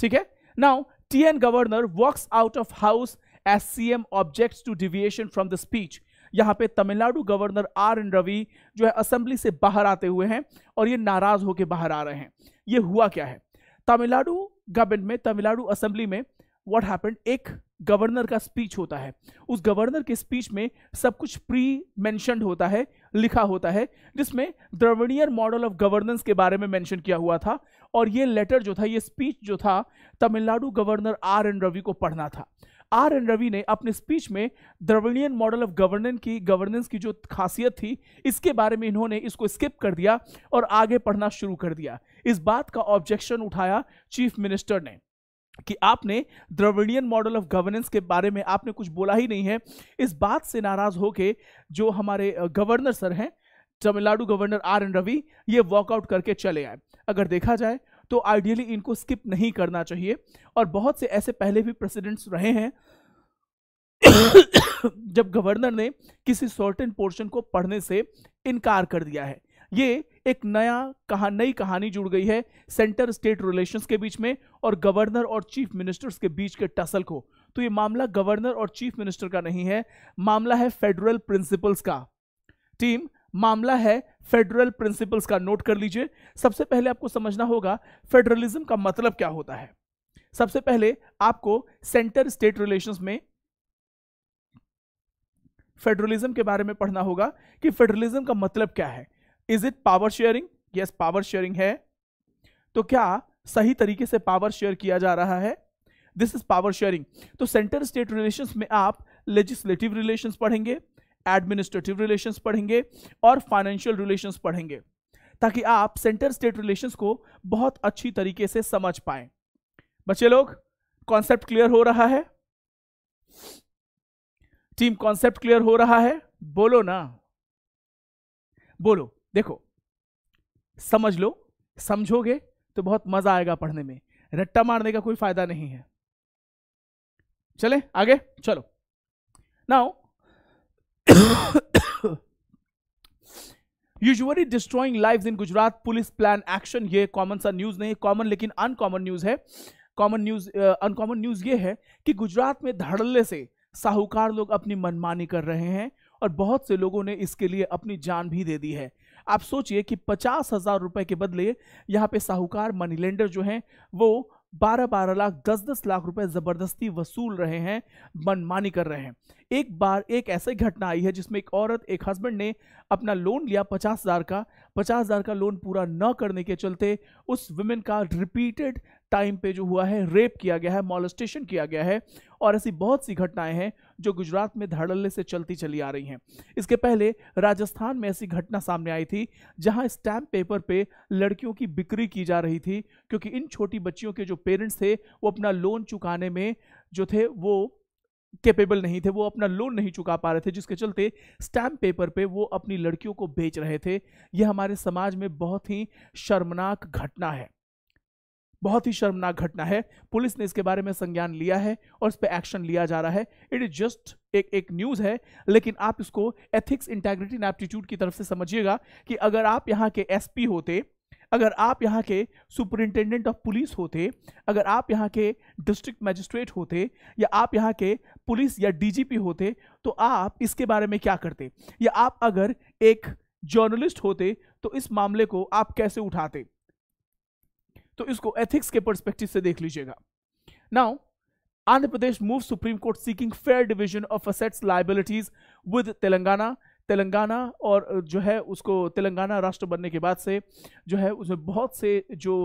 ठीक है now T N governor walks out of house as C M object to deviation from the speech यहां पे Tamil Nadu governor R N Ravi जो है असेंबली से बाहर आते हुए हैं और ये नाराज होकर बाहर आ रहे हैं ये हुआ क्या है तमिलनाडु गवर्नमेंट में तमिलनाडु असेंबली में व्हाट हैपेंड एक गवर्नर का स्पीच होता है उस गवर्नर के स्पीच में सब कुछ प्री मैंशनड होता है लिखा होता है जिसमें द्रवणियर मॉडल ऑफ गवर्नेंस के बारे में मेंशन किया हुआ था और ये लेटर जो था ये स्पीच जो था Tamil Nadu governor R N Ravi को पढ़ना था आर एन रवि ने अपने स्पीच में द्रविणियन मॉडल ऑफ गवर्नेंस की गवर्नेंस की जो खासियत थी इसके बारे में इन्होंने इसको स्किप कर दिया और आगे पढ़ना शुरू कर दिया इस बात का ऑब्जेक्शन उठाया चीफ मिनिस्टर ने कि आपने द्रविडियन मॉडल ऑफ गवर्नेंस के बारे में आपने कुछ बोला ही नहीं है इस बात से नाराज होके जो हमारे गवर्नर सर हैं Tamil Nadu governor R N Ravi ये वॉकआउट करके चले आए अगर देखा जाए तो आइडियली इनको स्किप नहीं करना चाहिए और बहुत से ऐसे पहले भी प्रेसिडेंट्स रहे हैं जब गवर्नर ने किसी सर्टेन पोर्शन को पढ़ने से इनकार कर दिया है ये एक नया कहा नई कहानी जुड़ गई है सेंटर स्टेट रिलेशंस के बीच में और गवर्नर और चीफ मिनिस्टर्स के बीच के टसल को तो ये मामला गवर्नर और चीफ मिनिस्टर का नहीं है मामला है फेडरल प्रिंसिपल्स का टीम मामला है फेडरल प्रिंसिपल्स का नोट कर लीजिए सबसे पहले आपको समझना होगा फेडरलिज्म का मतलब क्या होता है सबसे पहले आपको सेंटर स्टेट रिलेशंस में फेडरलिज्म के बारे में पढ़ना होगा कि फेडरलिज्म का मतलब क्या है is it power sharing yes power sharing है तो क्या सही तरीके से पावर शेयर किया जा रहा है दिस इज पावर शेयरिंग तो सेंटर स्टेट रिलेशन में आप लेजिस्लेटिव रिलेशन पढ़ेंगे एडमिनिस्ट्रेटिव रिलेशन पढ़ेंगे और फाइनेंशियल रिलेशन पढ़ेंगे ताकि आप सेंटर स्टेट रिलेशन को बहुत अच्छी तरीके से समझ पाए बच्चे लोग कॉन्सेप्ट क्लियर हो रहा है टीम कॉन्सेप्ट क्लियर हो रहा है बोलो ना बोलो देखो समझ लो समझोगे तो बहुत मजा आएगा पढ़ने में रट्टा मारने का कोई फायदा नहीं है चले आगे चलो now usually destroying life in Gujarat police plan action ये कॉमन सा न्यूज नहीं कॉमन लेकिन अनकॉमन न्यूज है कॉमन न्यूज अनकॉमन न्यूज ये है कि गुजरात में धड़ल्ले से साहूकार लोग अपनी मनमानी कर रहे हैं और बहुत से लोगों ने इसके लिए अपनी जान भी दे दी है आप सोचिए कि पचास हजार रुपए के बदले यहाँ पे साहूकार मनी लेंडर जो हैं वो बारह बारह लाख दस दस लाख रुपए जबरदस्ती वसूल रहे हैं मनमानी कर रहे हैं एक बार एक ऐसी घटना आई है जिसमें एक औरत एक हस्बैंड ने अपना लोन लिया पचास हज़ार का पचास हज़ार का लोन पूरा न करने के चलते उस वुमेन का रिपीटेड टाइम पे जो हुआ है रेप किया गया है मॉलस्टेशन किया गया है और ऐसी बहुत सी घटनाएं हैं जो गुजरात में धड़ल्ले से चलती चली आ रही हैं इसके पहले राजस्थान में ऐसी घटना सामने आई थी जहां स्टैम्प पेपर पे लड़कियों की बिक्री की जा रही थी क्योंकि इन छोटी बच्चियों के जो पेरेंट्स थे वो अपना लोन चुकाने में जो थे वो केपेबल नहीं थे वो अपना लोन नहीं चुका पा रहे थे जिसके चलते स्टैम्प पेपर पे वो अपनी लड़कियों को बेच रहे थे यह हमारे समाज में बहुत ही शर्मनाक घटना है बहुत ही शर्मनाक घटना है पुलिस ने इसके बारे में संज्ञान लिया है और इस पर एक्शन लिया जा रहा है इट इज जस्ट एक एक न्यूज़ है लेकिन आप इसको एथिक्स इंटेग्रिटी एप्टीट्यूड की तरफ से समझिएगा कि अगर आप यहाँ के एस होते अगर आप यहाँ के सुपरिंटेंडेंट ऑफ पुलिस होते अगर आप यहाँ के डिस्ट्रिक्ट मजिस्ट्रेट होते या आप यहाँ के पुलिस या डीजीपी होते तो आप इसके बारे में क्या करते या आप अगर एक जर्नलिस्ट होते तो इस मामले को आप कैसे उठाते तो इसको एथिक्स के परस्पेक्टिव से देख लीजिएगा now Andhra Pradesh move supreme court seeking fair division of assets liabilities with Telangana Telangana और जो है उसको तेलंगाना राष्ट्र बनने के बाद से जो है उसमें बहुत से जो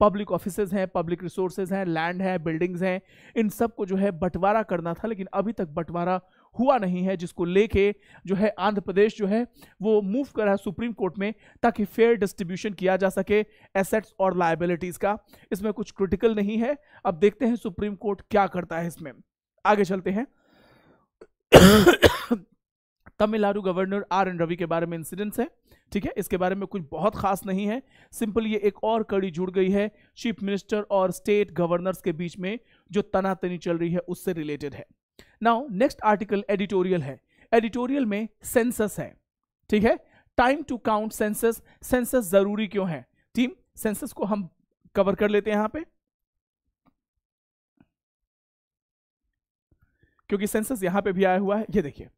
पब्लिक ऑफिसेज हैं पब्लिक रिसोर्सेज हैं लैंड हैं बिल्डिंग्स हैं इन सब को जो है बंटवारा करना था लेकिन अभी तक बंटवारा हुआ नहीं है जिसको लेके जो है आंध्र प्रदेश जो है वो मूव कर रहा है सुप्रीम कोर्ट में ताकि फेयर डिस्ट्रीब्यूशन किया जा सके एसेट्स और लाइबिलिटीज का इसमें कुछ क्रिटिकल नहीं है अब देखते हैं सुप्रीम कोर्ट क्या करता है इसमें आगे चलते हैं Tamil Nadu governor R N Ravi के बारे में इंसिडेंट्स है ठीक है इसके बारे में कुछ बहुत खास नहीं है सिंपल ये एक और कड़ी जुड़ गई है चीफ मिनिस्टर और स्टेट गवर्नर्स के बीच में जो तनातनी चल रही है उससे रिलेटेड है नाउ नेक्स्ट आर्टिकल एडिटोरियल है एडिटोरियल में सेंसस है ठीक है time to count census census जरूरी क्यों है टीम सेंसस को हम कवर कर लेते हैं यहां पे क्योंकि सेंसस यहां पे भी आया हुआ है ये देखिए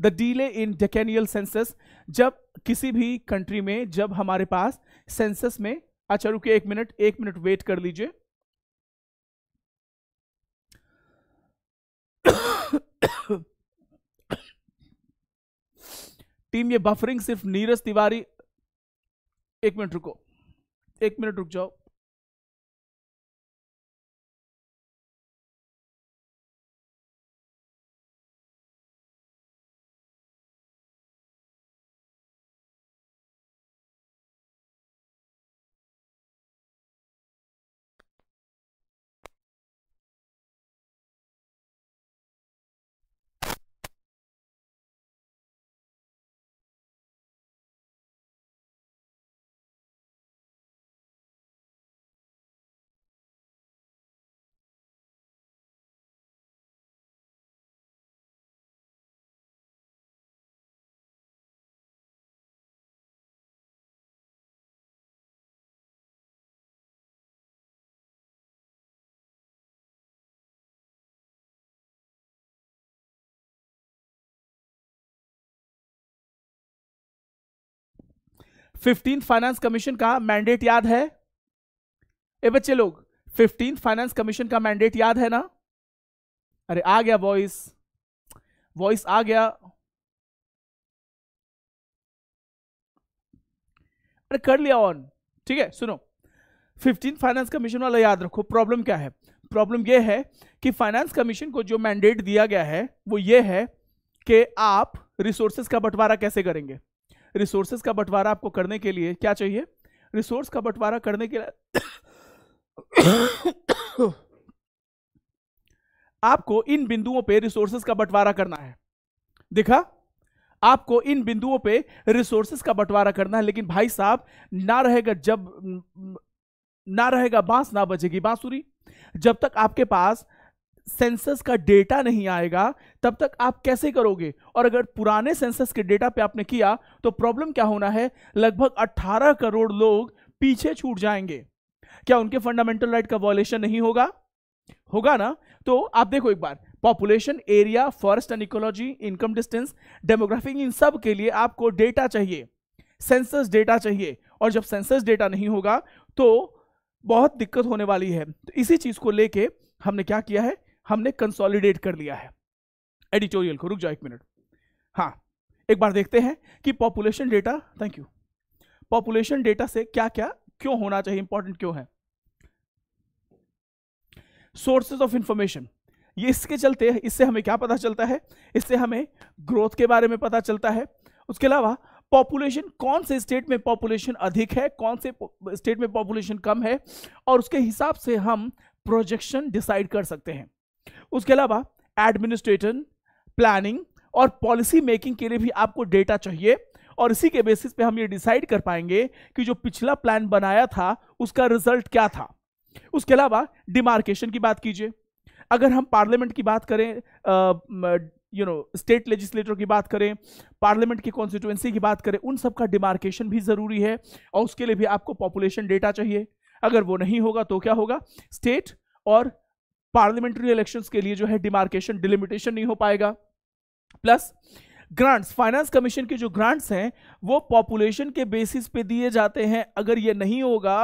the delay in decennial census जब किसी भी कंट्री में जब हमारे पास सेंसस में अच्छा रुकिए एक मिनट एक मिनट वेट कर लीजिए टीम ये बफरिंग सिर्फ नीरज तिवारी एक मिनट रुको एक मिनट रुक जाओ फिफ्टीन फाइनेंस कमीशन का मैंडेट याद है ए बच्चे लोग फिफ्टीन फाइनेंस कमीशन का मैंडेट याद है ना अरे आ गया वॉइस वॉइस आ गया अरे कर लिया ऑन ठीक है सुनो फिफ्टीन फाइनेंस कमीशन वाला याद रखो प्रॉब्लम क्या है प्रॉब्लम यह है कि फाइनेंस कमीशन को जो मैंडेट दिया गया है वो ये है कि आप रिसोर्सेस का बंटवारा कैसे करेंगे रिसोर्सेज का बंटवारा आपको करने के लिए क्या चाहिए रिसोर्स का बंटवारा करने के लिए आपको इन बिंदुओं पे रिसोर्सेज का बंटवारा करना है देखा आपको इन बिंदुओं पे रिसोर्सेज का बंटवारा करना है लेकिन भाई साहब ना रहेगा जब ना रहेगा बांस ना बजेगी बांसुरी जब तक आपके पास सेंसस का डेटा नहीं आएगा तब तक आप कैसे करोगे और अगर पुराने सेंसस के डेटा पे आपने किया तो प्रॉब्लम क्या होना है लगभग 18 करोड़ लोग पीछे छूट जाएंगे क्या उनके फंडामेंटल राइट का वॉयलेशन नहीं होगा होगा ना तो आप देखो एक बार population area forest and ecology income distance demographic इन सब के लिए आपको डेटा चाहिए सेंसस डेटा चाहिए और जब सेंसस डेटा नहीं होगा तो बहुत दिक्कत होने वाली है तो इसी चीज को लेके हमने क्या किया है हमने कंसोलिडेट कर लिया है एडिटोरियल को रुक जाओ एक मिनट हाँ एक बार देखते हैं कि population data thank you population data से क्या क्या क्यों होना चाहिए इंपॉर्टेंट क्यों है सोर्सेज ऑफ इंफॉर्मेशन ये इसके चलते इससे हमें क्या पता चलता है इससे हमें ग्रोथ के बारे में पता चलता है उसके अलावा पॉपुलेशन कौन से स्टेट में पॉपुलेशन अधिक है कौन से स्टेट में पॉपुलेशन कम है और उसके हिसाब से हम प्रोजेक्शन डिसाइड कर सकते हैं उसके अलावा एडमिनिस्ट्रेशन प्लानिंग और पॉलिसी मेकिंग के लिए भी आपको डेटा चाहिए और इसी के बेसिस पे हम ये डिसाइड कर पाएंगे कि जो पिछला प्लान बनाया था उसका रिजल्ट क्या था उसके अलावा डिमार्केशन की बात कीजिए अगर हम पार्लियामेंट की बात करें यू नो स्टेट लेजिस्लेटर की बात करें पार्लियामेंट की कॉन्स्टिट्यूएंसी की बात करें उन सब का डिमार्केशन भी ज़रूरी है और उसके लिए भी आपको पॉपुलेशन डेटा चाहिए अगर वो नहीं होगा तो क्या होगा स्टेट और पार्लियामेंट्री इलेक्शंस के लिए जो है डिमार्केशन डिलिमिटेशन नहीं हो पाएगा प्लस ग्रांट्स फाइनेंस कमीशन के जो ग्रांट्स हैं वो पॉपुलेशन के बेसिस पे दिए जाते हैं अगर ये नहीं होगा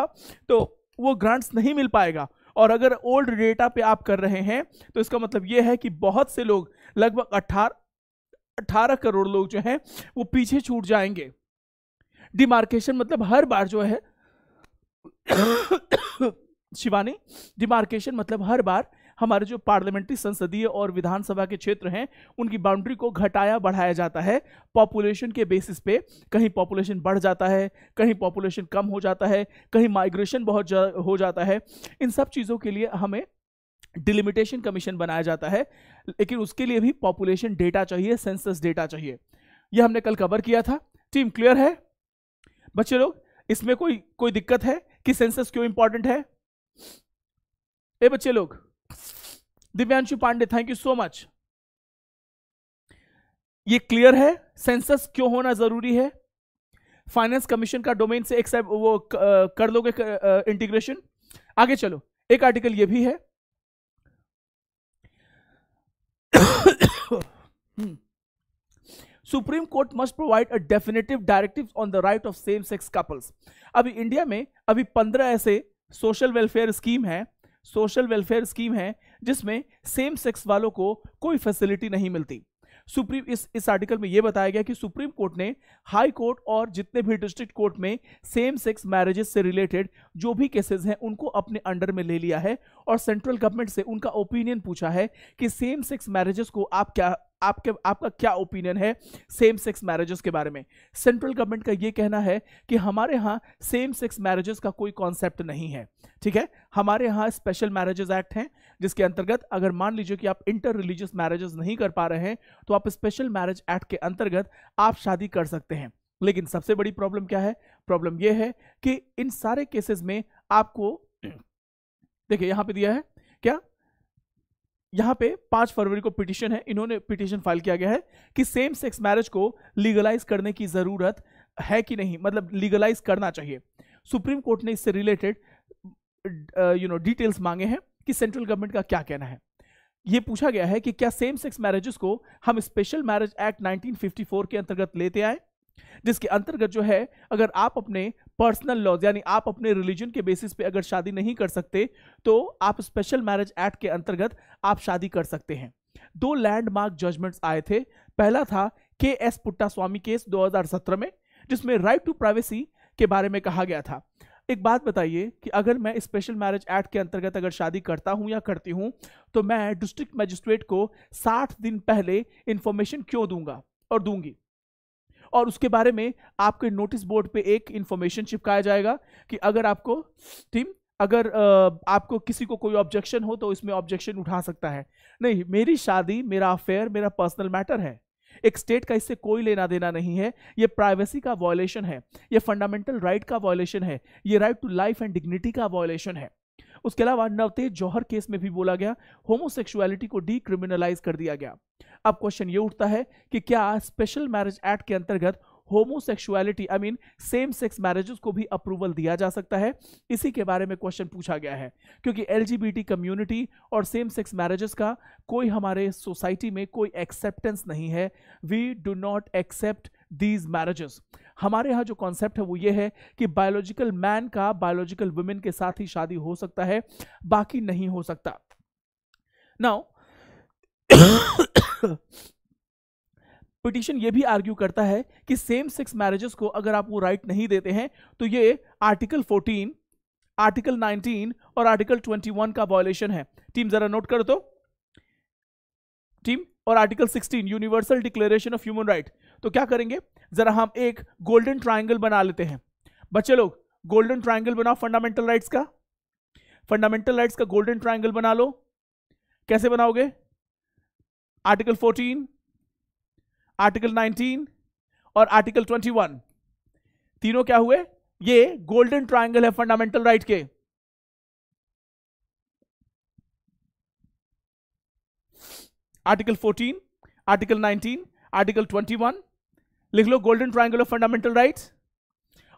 तो वो ग्रांट्स नहीं मिल पाएगा और अगर ओल्ड डेटा पे आप कर रहे हैं तो इसका मतलब ये है कि बहुत से लोग लगभग अट्ठारह अट्ठारह करोड़ लोग जो हैं वो पीछे छूट जाएंगे डिमार्केशन मतलब हर बार जो है शिवानी डिमार्केशन मतलब हर बार हमारे जो पार्लियामेंट्री संसदीय और विधानसभा के क्षेत्र हैं उनकी बाउंड्री को घटाया बढ़ाया जाता है पॉपुलेशन के बेसिस पे कहीं पॉपुलेशन बढ़ जाता है कहीं पॉपुलेशन कम हो जाता है कहीं माइग्रेशन बहुत जा, हो जाता है इन सब चीज़ों के लिए हमें डिलिमिटेशन कमीशन बनाया जाता है लेकिन उसके लिए भी पॉपुलेशन डेटा चाहिए सेंसस डेटा चाहिए यह हमने कल कवर किया था टीम क्लियर है बच्चे लोग इसमें कोई कोई दिक्कत है कि सेंसस क्यों इंपॉर्टेंट है ए बच्चे लोग Divyanshu Pandey thank you so much ये क्लियर है सेंसस क्यों होना जरूरी है फाइनेंस कमीशन का डोमेन से एक्सेप्ट वो कर लोगे इंटीग्रेशन आगे चलो एक आर्टिकल ये भी है supreme court must provide a definitive directive on the right of same sex couples अभी इंडिया में अभी पंद्रह ऐसे सोशल वेलफेयर स्कीम है सोशल वेलफेयर स्कीम है जिसमें सेम सेक्स वालों को कोई फैसिलिटी नहीं मिलती सुप्रीम इस इस आर्टिकल में यह बताया गया कि सुप्रीम कोर्ट ने हाई कोर्ट और जितने भी डिस्ट्रिक्ट कोर्ट में सेम सेक्स मैरिजेस से रिलेटेड जो भी केसेस हैं उनको अपने अंडर में ले लिया है और सेंट्रल गवर्नमेंट से उनका ओपिनियन पूछा है कि सेम सेक्स मैरिजेस को आप क्या आपके आपका क्या ओपिनियन है सेम सेक्स मैरिजेस के बारे में सेंट्रल गवर्नमेंट का ये कहना है कि हमारे यहाँ सेम सेक्स मैरिजेस का कोई कॉन्सेप्ट नहीं है ठीक है हमारे यहाँ स्पेशल मैरिजेस एक्ट हैं जिसके अंतर्गत अगर मान लीजिए कि आप इंटर रिलीजियस मैरिजेस नहीं कर पा रहे हैं तो आप स्पेशल मैरिज एक्ट के अंतर्गत आप शादी कर सकते हैं लेकिन सबसे बड़ी प्रॉब्लम क्या है प्रॉब्लम यह है कि इन सारे केसेस में आपको देखिए यहां पे दिया है क्या यहाँ पे पांच फरवरी को पिटिशन है इन्होंने पिटिशन फाइल किया गया है कि सेम सेक्स मैरिज को लीगलाइज करने की ज़रूरत है कि नहीं मतलब लीगलाइज करना चाहिए सुप्रीम कोर्ट ने इससे रिलेटेड यू नो डिटेल्स मांगे हैं कि सेंट्रल गवर्नमेंट का क्या कहना है यह पूछा गया है कि क्या सेम सेक्स मैरिजेस को हम स्पेशल मैरिज एक्ट 1954 के अंतर्गत लेते आए जिसके अंतर्गत जो है अगर आप अपने पर्सनल लॉज यानी आप अपने रिलीजन के बेसिस पे अगर शादी नहीं कर सकते तो आप स्पेशल मैरिज एक्ट के अंतर्गत आप शादी कर सकते हैं दो लैंडमार्क जजमेंट्स आए थे पहला था के एस पुट्टा स्वामी केस 2017 में जिसमें राइट टू प्राइवेसी के बारे में कहा गया था एक बात बताइए कि अगर मैं स्पेशल मैरिज एक्ट के अंतर्गत अगर शादी करता हूँ या करती हूँ तो मैं डिस्ट्रिक्ट मजिस्ट्रेट को 60 दिन पहले इन्फॉर्मेशन क्यों दूंगा और दूंगी और उसके बारे में आपके नोटिस बोर्ड पे एक इंफॉर्मेशन चिपकाया जाएगा कि अगर आपको टीम अगर आपको किसी को कोई ऑब्जेक्शन हो तो इसमें ऑब्जेक्शन उठा सकता है नहीं मेरी शादी मेरा अफेयर मेरा पर्सनल मैटर है एक स्टेट का इससे कोई लेना देना नहीं है ये प्राइवेसी का वॉयलेशन है ये फंडामेंटल राइट right का वॉयलेशन है ये right to life and dignity का वॉयलेशन है उसके अलावा नवतेज जौहर केस में भी बोला गया होमोसेक्सुअलिटी को डीक्रिमिनलाइज कर दिया गया अब क्वेश्चन ये उठता है कि क्या स्पेशल मैरिज एक्ट के अंतर्गत homosexuality I mean same sex marriages को भी अप्रूवल दिया जा सकता है इसी के बारे में क्वेश्चन पूछा गया है क्योंकि एल कम्युनिटी और सेम सेक्स मैरिजेस का कोई हमारे सोसाइटी में कोई एक्सेप्टेंस नहीं है we do not accept these marriages हमारे यहाँ जो कॉन्सेप्ट है वो ये है कि बायोलॉजिकल मैन का बायोलॉजिकल वुमेन के साथ ही शादी हो सकता है बाकी नहीं हो सकता नाउ पिटिशन ये भी आर्ग्यू करता है कि सेम सेक्स मैरिजेस को अगर आप वो राइट नहीं देते हैं तो ये आर्टिकल 14 आर्टिकल 19 और आर्टिकल 21 का वॉयलेशन है टीम जरा नोट कर दो टीम और article 16 universal declaration of human right तो क्या करेंगे ज़रा हम एक गोल्डन ट्राइंगल बना लेते हैं बच्चे लोग गोल्डन ट्राइंगल बनाओ फंडामेंटल राइट्स का फंडामेंटल राइट्स का गोल्डन ट्राइंगल बना लो कैसे बनाओगे आर्टिकल 14, आर्टिकल 19 और आर्टिकल 21 तीनों क्या हुए ये गोल्डन ट्राइंगल है फंडामेंटल राइट के आर्टिकल 14, आर्टिकल 19, आर्टिकल 21 लिख लो golden triangle of fundamental right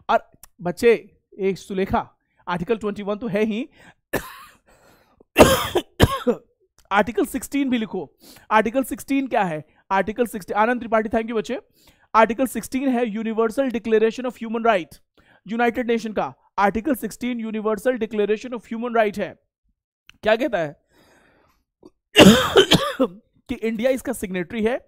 और बच्चे एक सुलेखा आर्टिकल 21 तो है ही आर्टिकल 16 भी लिखो आर्टिकल 16 क्या है article 16 Anand Tripathi thank you बच्चे आर्टिकल 16 है universal declaration of human right United Nation का article 16 universal declaration of human right है क्या कहता है कि इंडिया इसका सिग्नेटरी है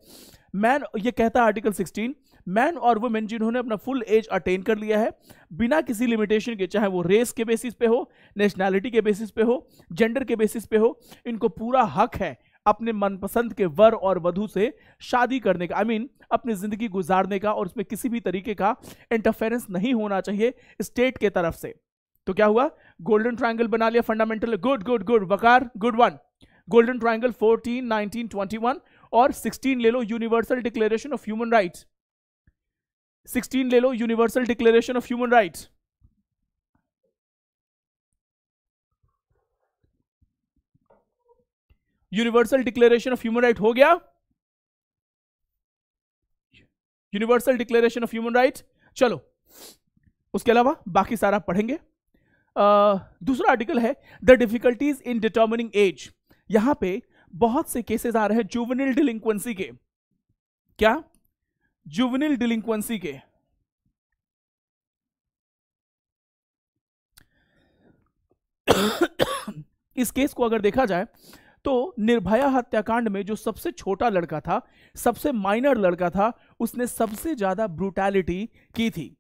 मैन ये कहता है आर्टिकल 16 मैन और वुमेन जिन्होंने अपना फुल एज अटेन कर लिया है बिना किसी लिमिटेशन के चाहे वो रेस के बेसिस पे हो नेशनैलिटी के बेसिस पे हो जेंडर के बेसिस पे हो इनको पूरा हक है अपने मनपसंद के वर और वधु से शादी करने का आई I मीन mean, अपनी ज़िंदगी गुजारने का और उसमें किसी भी तरीके का इंटरफेरेंस नहीं होना चाहिए स्टेट के तरफ से तो क्या हुआ गोल्डन ट्राइंगल बना लिया fundamental good good good Waqar good one golden fourteen nineteen 19, one और 16 ले लो universal declaration of human rights sixteen ले लो universal declaration of human rights universal declaration of human right हो गया universal declaration of human right चलो उसके अलावा बाकी सारा पढ़ेंगे uh, दूसरा आर्टिकल है the difficulties in determining age यहां पे बहुत से केसेस आ रहे हैं जुवनिल डिलिंक्वेंसी के क्या जुवनिल डिलिंक्वेंसी के इस केस को अगर देखा जाए तो निर्भया हत्याकांड में जो सबसे छोटा लड़का था सबसे माइनर लड़का था उसने सबसे ज्यादा ब्रूटैलिटी की थी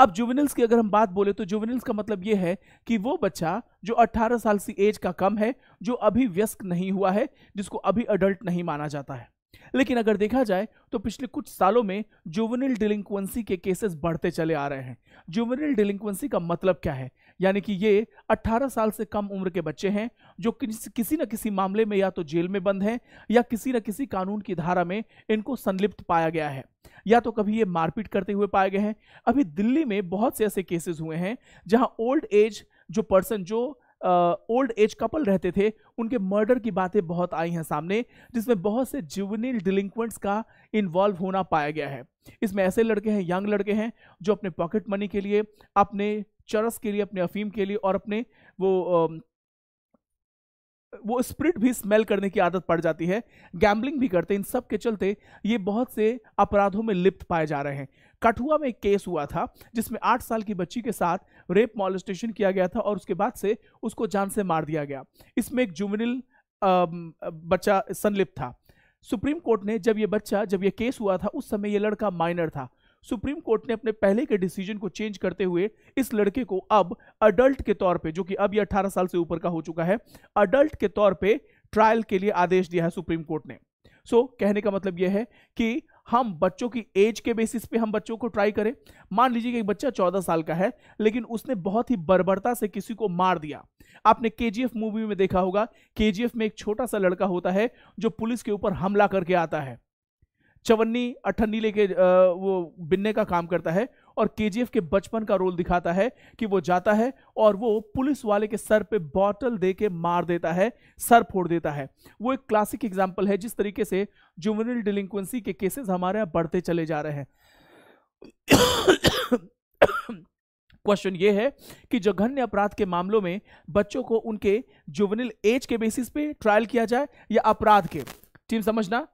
अब जुवेनिल्स की अगर हम बात बोले तो जुवेनिल्स का मतलब यह है कि वो बच्चा जो 18 साल से एज का कम है जो अभी व्यस्क नहीं हुआ है जिसको अभी अडल्ट नहीं माना जाता है लेकिन अगर देखा जाए तो पिछले कुछ सालों में जुवेनिल डिलिंक्वेंसी के केसेस बढ़ते चले आ रहे हैं जुवेनिल डिलिंक्वेंसी का मतलब क्या है यानी कि ये 18 साल से कम उम्र के बच्चे हैं जो किस, किसी न किसी मामले में या तो जेल में बंद हैं या किसी न किसी कानून की धारा में इनको संलिप्त पाया गया है या तो कभी ये मारपीट करते हुए पाए गए हैं अभी दिल्ली में बहुत से ऐसे केसेस हुए हैं जहां ओल्ड एज जो पर्सन जो ओल्ड एज कपल रहते थे उनके मर्डर की बातें बहुत आई हैं सामने जिसमें बहुत से जुवनील डिलिंक्वेंट्स का इन्वॉल्व होना पाया गया है इसमें ऐसे लड़के हैं यंग लड़के हैं जो अपने पॉकेट मनी के लिए अपने चरस के लिए अपने अफीम के लिए और अपने वो वो स्प्रिट भी स्मेल करने की आदत पड़ जाती है गैम्बलिंग भी करते इन सब के चलते ये बहुत से अपराधों में लिप्त पाए जा रहे हैं कठुआ में एक केस हुआ था जिसमें आठ साल की बच्ची के साथ रेप मॉलिस्टेशन किया गया था और उसके बाद से उसको जान से मार दिया गया इसमें एक जुमिनल बच्चा संलिप्त था सुप्रीम कोर्ट ने जब ये बच्चा जब ये केस हुआ था उस समय ये लड़का माइनर था सुप्रीम कोर्ट ने अपने पहले के डिसीजन को चेंज करते हुए इस लड़के को अब अडल्ट के तौर पे जो कि अब ये 18 साल से ऊपर का हो चुका है अडल्ट के तौर पे ट्रायल के लिए आदेश दिया है सुप्रीम कोर्ट ने सो so, कहने का मतलब यह है कि हम बच्चों की एज के बेसिस पे हम बच्चों को ट्राई करें मान लीजिए कि एक बच्चा चौदह साल का है लेकिन उसने बहुत ही बर्बरता से किसी को मार दिया आपने के मूवी में देखा होगा के में एक छोटा सा लड़का होता है जो पुलिस के ऊपर हमला करके आता है चवन्नी अठन्नी लेके वो बिनने का काम करता है और केजीएफ के बचपन का रोल दिखाता है कि वो जाता है और वो पुलिस वाले के सर पे बॉटल दे के मार देता है सर फोड़ देता है वो एक क्लासिक एग्जाम्पल है जिस तरीके से जुमनल डिलिंक्वेंसी के केसेस हमारे यहाँ बढ़ते चले जा रहे हैं क्वेश्चन ये है कि जघन्य अपराध के मामलों में बच्चों को उनके जुवनिल एज के बेसिस पे ट्रायल किया जाए या अपराध के टीम समझना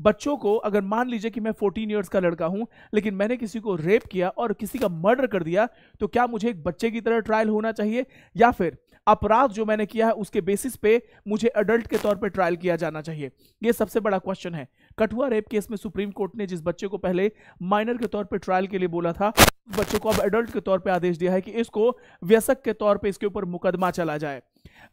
बच्चों को अगर मान लीजिए कि मैं 14 इयर्स का लड़का हूं लेकिन मैंने किसी को रेप किया और किसी का मर्डर कर दिया तो क्या मुझे एक बच्चे की तरह ट्रायल होना चाहिए या फिर अपराध जो मैंने किया है उसके बेसिस पे मुझे अडल्ट के तौर पे ट्रायल किया जाना चाहिए यह सबसे बड़ा क्वेश्चन है कठुआ रेप केस में सुप्रीम कोर्ट ने जिस बच्चे को पहले माइनर के तौर पे ट्रायल के लिए बोला था बच्चों को अब एडल्ट के तौर पे आदेश दिया है कि इसको व्यसक के तौर पे इसके ऊपर मुकदमा चला जाए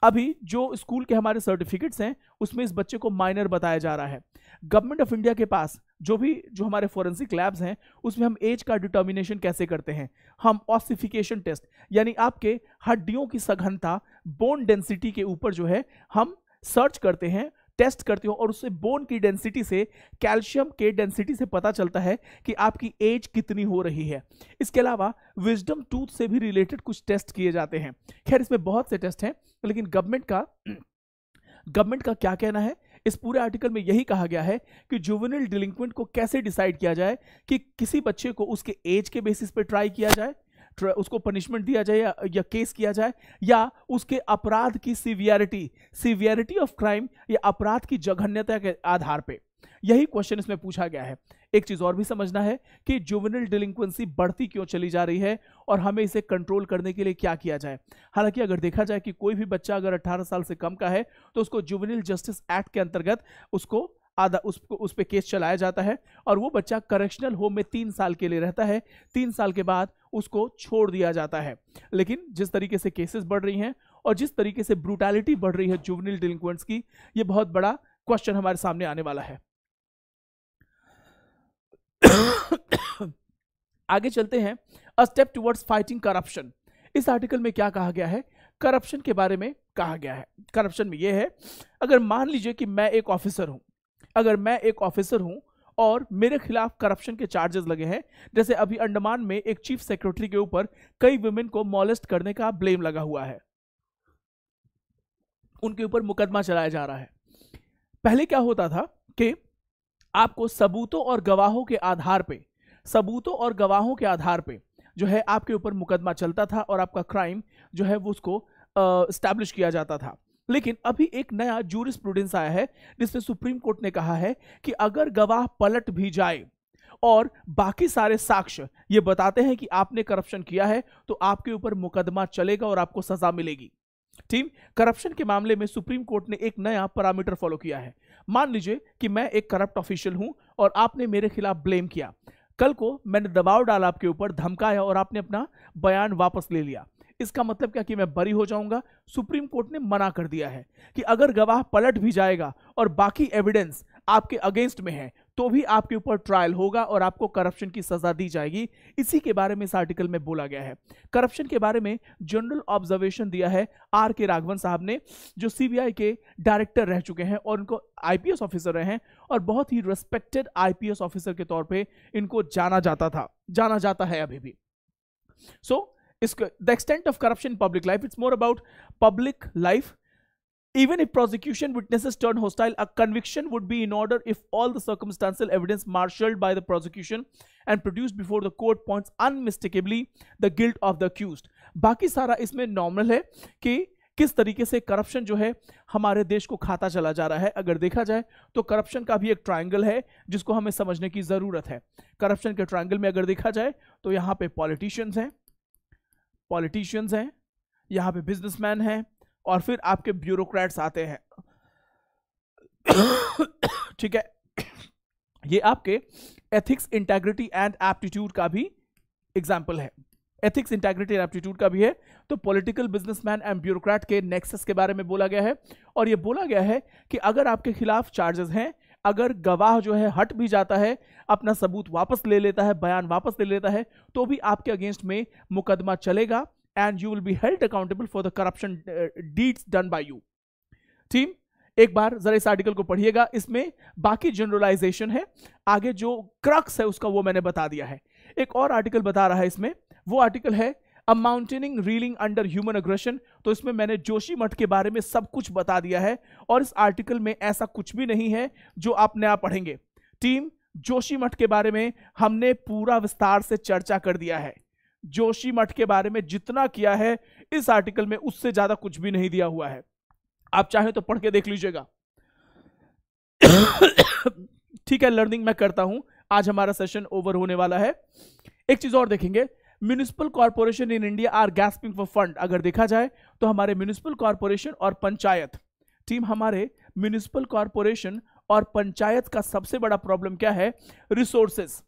अभी जो स्कूल के हमारे सर्टिफिकेट्स हैं उसमें इस बच्चे को माइनर बताया जा रहा है गवर्नमेंट ऑफ इंडिया के पास जो भी जो हमारे फोरेंसिक लैब्स हैं उसमें हम एज का डिटर्मिनेशन कैसे करते हैं हम ऑसिफिकेशन टेस्ट यानी आपके हड्डियों की सघनता बोन डेंसिटी के ऊपर जो है हम सर्च करते हैं टेस्ट करते हो और उससे बोन की डेंसिटी से कैल्शियम के डेंसिटी से पता चलता है कि आपकी एज कितनी हो रही है इसके अलावा विजडम टूथ से भी रिलेटेड कुछ टेस्ट किए जाते हैं खैर इसमें बहुत से टेस्ट हैं लेकिन गवर्नमेंट का गवर्नमेंट का क्या कहना है इस पूरे आर्टिकल में यही कहा गया है कि जुवेनिल डिलिंक्वेंट को कैसे डिसाइड किया जाए कि किसी बच्चे को उसके एज के बेसिस पर ट्राई किया जाए उसको पनिशमेंट दिया जाए या, या केस किया जाए या उसके अपराध की सीवियरिटी सीवियरिटी ऑफ क्राइम या अपराध की जघन्यता के आधार पर यही क्वेश्चन इसमें पूछा गया है एक चीज और भी समझना है कि जुवेनल डिलिंक्वेंसी बढ़ती क्यों चली जा रही है और हमें इसे कंट्रोल करने के लिए क्या किया जाए हालांकि अगर देखा जाए कि कोई भी बच्चा अगर 18 साल से कम का है तो उसको जुवेनल जस्टिस एक्ट के अंतर्गत उसको आधा उसको उस पर केस चलाया जाता है और वो बच्चा करेक्शनल होम में तीन साल के लिए रहता है तीन साल के बाद उसको छोड़ दिया जाता है लेकिन जिस तरीके से केसेस बढ़ रही हैं और जिस तरीके से ब्रूटैलिटी बढ़ रही है जुवनिल डिलिंक्वेंट्स की ये बहुत बड़ा क्वेश्चन हमारे सामने आने वाला है आगे चलते हैं a step towards fighting corruption इस आर्टिकल में क्या कहा गया है करप्शन के बारे में कहा गया है करप्शन में यह है अगर मान लीजिए कि मैं एक ऑफिसर हूं अगर मैं एक ऑफिसर हूं और मेरे खिलाफ करप्शन के चार्जेस लगे हैं जैसे अभी अंडमान में एक चीफ सेक्रेटरी के ऊपर कई वुमेन को मॉलेस्ट करने का ब्लेम लगा हुआ है उनके ऊपर मुकदमा चलाया जा रहा है पहले क्या होता था कि आपको सबूतों और गवाहों के आधार पे सबूतों और गवाहों के आधार पे जो है आपके ऊपर मुकदमा चलता था और आपका क्राइम जो है वो उसको स्टैब्लिश किया जाता था लेकिन अभी एक नया जूरिस्प्रूडेंस आया है जिसमें सुप्रीम कोर्ट ने कहा है कि अगर गवाह पलट भी जाए और बाकी सारे साक्ष्य ये बताते हैं कि आपने करप्शन किया है तो आपके ऊपर मुकदमा चलेगा और आपको सजा मिलेगी टीम करप्शन के मामले में सुप्रीम कोर्ट ने एक नया पैरामीटर फॉलो किया है मान लीजिए कि मैं एक करप्ट ऑफिशियल हूं और आपने मेरे खिलाफ ब्लेम किया कल को मैंने दबाव डाला आपके ऊपर धमकाया और आपने अपना बयान वापस ले लिया इसका मतलब क्या कि मैं बरी हो जाऊंगा सुप्रीम कोर्ट ने मना कर दिया है कि अगर गवाह पलट भी जाएगा और बाकी एविडेंस आपके अगेंस्ट में है तो भी आपके ऊपर ट्रायल होगा और आपको करप्शन की सजा दी जाएगी इसी के बारे में इस आर्टिकल में बोला गया है करप्शन के बारे में जनरल ऑब्जर्वेशन दिया है आर के राघवन साहब ने जो सीबीआई के डायरेक्टर रह चुके हैं और उनको आईपीएस ऑफिसर रहे हैं और बहुत ही रेस्पेक्टेड आईपीएस ऑफिसर के तौर पर इनको जाना जाता था जाना जाता है अभी भी सो so, is the extent of corruption in public life. It's more about public life. Even if prosecution witnesses turn hostile, a conviction would be in order if all the circumstantial evidence marshaled by the prosecution and produced before the court points unmistakably the guilt of the accused. baki sara isme normal hai ki किस तरीके से corruption जो है हमारे देश को खाता चला जा रहा है अगर देखा जाए तो करप्शन का भी एक ट्रायंगल है जिसको हमें समझने की ज़रूरत है करप्शन के ट्रायंगल में अगर देखा जाए तो यहां पे पॉलिटिशियंस हैं पॉलिटिशियंस हैं यहाँ पे बिजनेसमैन हैं और फिर आपके ब्यूरोक्रेट्स आते हैं ठीक है ये आपके एथिक्स इंटेग्रिटी एंड एप्टीट्यूड का भी एग्जाम्पल है एथिक्स इंटेग्रिटी एंड एप्टीट्यूड का भी है तो पॉलिटिकल बिजनेसमैन एंड ब्यूरोक्रेट के नेक्सस के बारे में बोला गया है और ये बोला गया है कि अगर आपके खिलाफ चार्जेस हैं अगर गवाह जो है हट भी जाता है अपना सबूत वापस ले लेता है बयान वापस ले लेता है तो भी आपके अगेंस्ट में मुकदमा चलेगा and you will be held accountable for the corruption deeds done by you team एक बार जरा इस आर्टिकल को पढ़िएगा इसमें बाकी जनरलाइजेशन है आगे जो क्रक्स है उसका वो मैंने बता दिया है एक और आर्टिकल बता रहा है इसमें वो आर्टिकल है a mounting reeling under human aggression तो इसमें मैंने जोशी मठ के बारे में सब कुछ बता दिया है और इस आर्टिकल में ऐसा कुछ भी नहीं है जो आप नया पढ़ेंगे टीम जोशी मठ के बारे में हमने पूरा विस्तार से चर्चा कर दिया है जोशी मठ के बारे में जितना किया है इस आर्टिकल में उससे ज्यादा कुछ भी नहीं दिया हुआ है आप चाहें तो पढ़ के देख लीजिएगा ठीक है लर्निंग मैं करता हूं आज हमारा सेशन ओवर होने वाला है एक चीज और देखेंगे municipal corporation in India are gasping for fund अगर देखा जाए तो हमारे म्यूनिसिपल कॉरपोरेशन और पंचायत टीम हमारे म्यूनिसिपल कॉरपोरेशन और पंचायत का सबसे बड़ा प्रॉब्लम क्या है रिसोर्सेज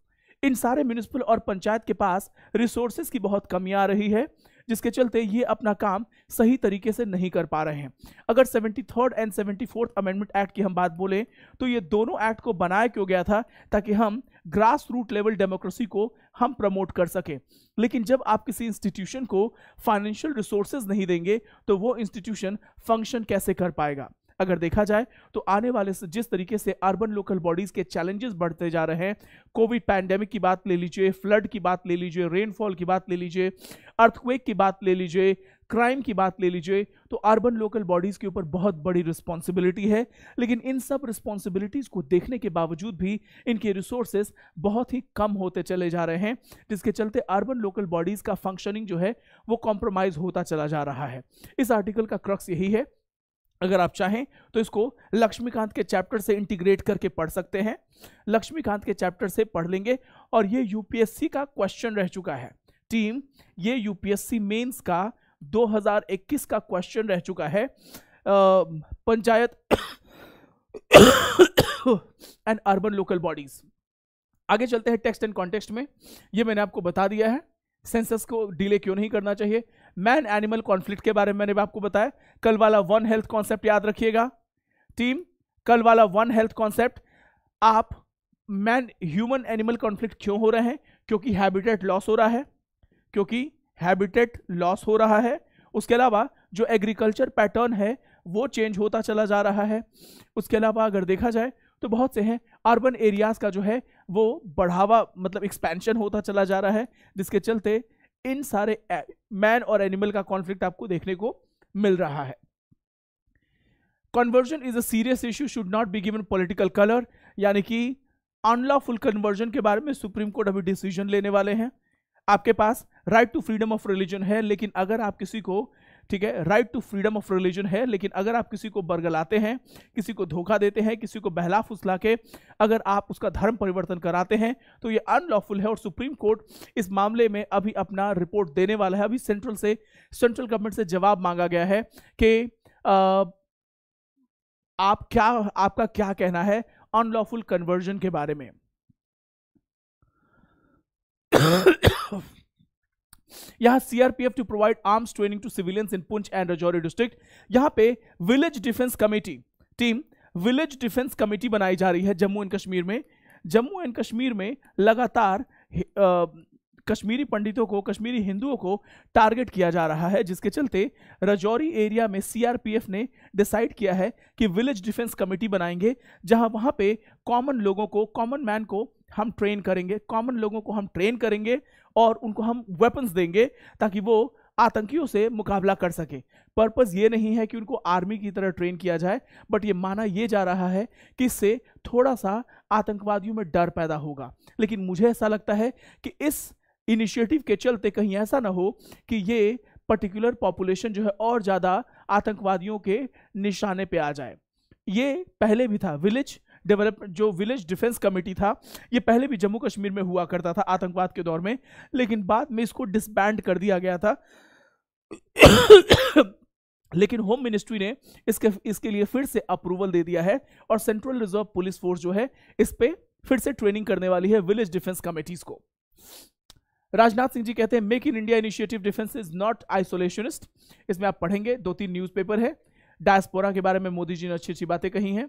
इन सारे म्यूनिसिपल और पंचायत के पास रिसोर्सेज की बहुत कमी आ रही है जिसके चलते ये अपना काम सही तरीके से नहीं कर पा रहे हैं अगर seventy third and seventy fourth amendment act की हम बात बोलें तो ये दोनों एक्ट को बनाया क्यों गया था ताकि हम ग्रास रूट लेवल डेमोक्रेसी को हम प्रमोट कर सकें लेकिन जब आप किसी इंस्टीट्यूशन को फाइनेंशियल रिसोर्सेज नहीं देंगे तो वो इंस्टीट्यूशन फंक्शन कैसे कर पाएगा अगर देखा जाए तो आने वाले जिस तरीके से अर्बन लोकल बॉडीज के चैलेंजेस बढ़ते जा रहे हैं कोविड पैंडेमिक की बात ले लीजिए फ्लड की बात ले लीजिए रेनफॉल की बात ले लीजिए अर्थक्वेक की बात ले लीजिए क्राइम की बात ले लीजिए तो अर्बन लोकल बॉडीज़ के ऊपर बहुत बड़ी रिस्पॉन्सिबिलिटी है लेकिन इन सब रिस्पॉन्सिबिलिटीज़ को देखने के बावजूद भी इनके रिसोर्सेज बहुत ही कम होते चले जा रहे हैं जिसके चलते अर्बन लोकल बॉडीज़ का फंक्शनिंग जो है वो कॉम्प्रोमाइज़ होता चला जा रहा है इस आर्टिकल का क्रक्स यही है अगर आप चाहें तो इसको लक्ष्मीकांत के चैप्टर से इंटीग्रेट करके पढ़ सकते हैं लक्ष्मीकांत के चैप्टर से पढ़ लेंगे और ये यूपीएससी का क्वेश्चन रह चुका है टीम ये यूपीएससी मेंस का 2021 का क्वेश्चन रह चुका है panchayat and urban local bodies आगे चलते हैं टेक्स्ट एंड कॉन्टेक्स्ट में ये मैंने आपको बता दिया है सेंसस को डिले क्यों नहीं करना चाहिए मैन एनिमल कॉन्फ्लिक्ट के बारे में मैंने आपको बताया कल वाला वन हेल्थ कॉन्सेप्ट याद रखिएगा टीम कल वाला वन हेल्थ कॉन्सेप्ट आप मैन ह्यूमन एनिमल कॉन्फ्लिक्ट क्यों हो रहे हैं क्योंकि हैबिटेट लॉस हो रहा है क्योंकि हैबिटेट लॉस हो रहा है उसके अलावा जो एग्रीकल्चर पैटर्न है वो चेंज होता चला जा रहा है उसके अलावा अगर देखा जाए तो बहुत से हैं अर्बन एरियाज़ का जो है वो बढ़ावा मतलब एक्सपेंशन होता चला जा रहा है जिसके चलते इन सारे मैन और एनिमल का कॉन्फ्लिक्ट आपको देखने को मिल रहा है conversion is a serious issue should not be given political colour यानी कि अनलॉफुल कन्वर्जन के बारे में सुप्रीम कोर्ट अभी डिसीजन लेने वाले हैं आपके पास right to freedom of religion है लेकिन अगर आप किसी को ठीक है right to freedom of religion है लेकिन अगर आप किसी को बरगलाते हैं किसी को धोखा देते हैं किसी को बहला फुसला के अगर आप उसका धर्म परिवर्तन कराते हैं तो ये अनलॉफुल है और सुप्रीम कोर्ट इस मामले में अभी अपना रिपोर्ट देने वाला है अभी सेंट्रल से सेंट्रल गवर्नमेंट से जवाब मांगा गया है कि आप क्या आपका क्या कहना है अनलॉफुल कन्वर्जन के बारे में यहाँ CRPF to provide arms training to civilians in Poonch and Rajouri district यहाँ पे village defence committee team village defence committee बनाई जा रही है जम्मू एंड कश्मीर में जम्मू एंड कश्मीर में लगातार कश्मीरी पंडितों को कश्मीरी हिंदुओं को टारगेट किया जा रहा है जिसके चलते रजौरी एरिया में सीआरपीएफ ने डिसाइड किया है कि विलेज डिफेंस कमेटी बनाएंगे जहां वहां पे कॉमन लोगों को कॉमन मैन को हम ट्रेन करेंगे कॉमन लोगों को हम ट्रेन करेंगे और उनको हम वेपन्स देंगे ताकि वो आतंकियों से मुकाबला कर सके पर्पस ये नहीं है कि उनको आर्मी की तरह ट्रेन किया जाए बट ये माना ये जा रहा है कि इससे थोड़ा सा आतंकवादियों में डर पैदा होगा लेकिन मुझे ऐसा लगता है कि इस इनिशिएटिव के चलते कहीं ऐसा ना हो कि ये पर्टिकुलर पॉपुलेशन जो है और ज़्यादा आतंकवादियों के निशाने पर आ जाए ये पहले भी था विलेज डेवलप जो विलेज डिफेंस कमेटी था ये पहले भी जम्मू कश्मीर में हुआ करता था आतंकवाद के दौर में लेकिन बाद में इसको डिसबैंड कर दिया गया था लेकिन होम मिनिस्ट्री ने इसके इसके लिए फिर से अप्रूवल दे दिया है और सेंट्रल रिजर्व पुलिस फोर्स जो है इस पर फिर से ट्रेनिंग करने वाली है विलेज डिफेंस कमेटीज को राजनाथ सिंह जी कहते हैं make in India initiative defence is not isolationist इसमें आप पढ़ेंगे दो तीन न्यूज़पेपर है डायस्पोरा के बारे में मोदी जी ने अच्छी अच्छी बातें कही हैं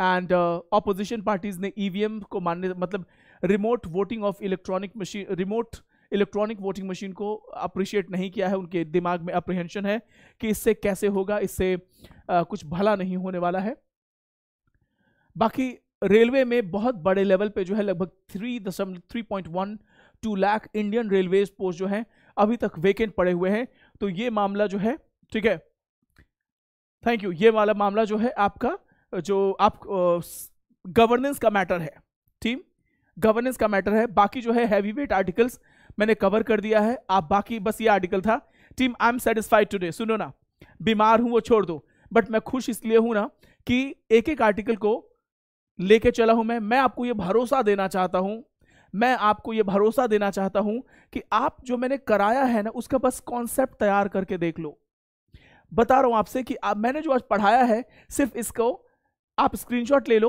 एंड ऑपोजिशन पार्टीज ने ईवीएम e को मानने मतलब remote voting of electronic machine remote electronic voting machine को अप्रिशिएट नहीं किया है उनके दिमाग में अप्रिहेंशन है कि इससे कैसे होगा इससे आ, कुछ भला नहीं होने वाला है बाकी रेलवे में बहुत बड़े लेवल पे जो है लगभग थ्री दशमलव three point one two lakh Indian railway post जो हैं अभी तक वेकेंट पड़े हुए हैं तो ये मामला जो है ठीक है थैंक यू ये वाला मामला जो है आपका जो आप गवर्नेंस का मैटर है टीम गवर्नेंस का मैटर है बाकी जो है हैवी वेट आर्टिकल्स मैंने कवर कर दिया है आप बाकी बस ये आर्टिकल था team I am satisfied today सुनो ना बीमार हूं वो छोड़ दो बट मैं खुश इसलिए हूं ना कि एक एक आर्टिकल को लेके चला हूं मैं मैं आपको ये भरोसा देना चाहता हूं मैं आपको ये भरोसा देना चाहता हूं कि आप जो मैंने कराया है ना उसका बस कॉन्सेप्ट तैयार करके देख लो बता रहा हूं आपसे कि आप मैंने जो आज पढ़ाया है सिर्फ इसको आप स्क्रीनशॉट ले लो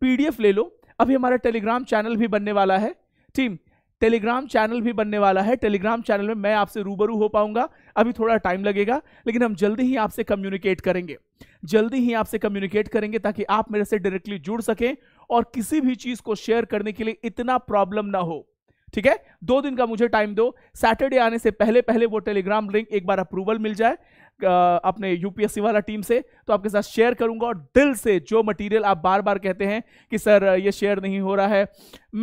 पीडीएफ ले लो अभी हमारा टेलीग्राम चैनल भी बनने वाला है टीम टेलीग्राम चैनल भी बनने वाला है टेलीग्राम चैनल में मैं आपसे रूबरू हो पाऊंगा अभी थोड़ा टाइम लगेगा लेकिन हम जल्दी ही आपसे कम्युनिकेट करेंगे जल्दी ही आपसे कम्युनिकेट करेंगे ताकि आप मेरे से डायरेक्टली जुड़ सकें और किसी भी चीज को शेयर करने के लिए इतना प्रॉब्लम ना हो ठीक है दो दिन का मुझे टाइम दो सैटरडे आने से पहले पहले वो टेलीग्राम लिंक एक बार अप्रूवल मिल जाए अपने यूपीएससी वाला टीम से तो आपके साथ शेयर करूंगा और दिल से जो मटेरियल आप बार बार कहते हैं कि सर ये शेयर नहीं हो रहा है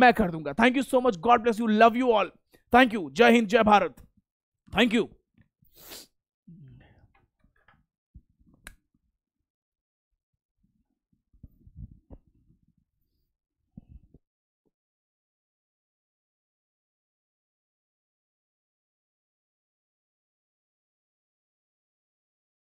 मैं कर दूंगा thank you so much God bless you love you all thank you Jai Hind जय भारत थैंक यू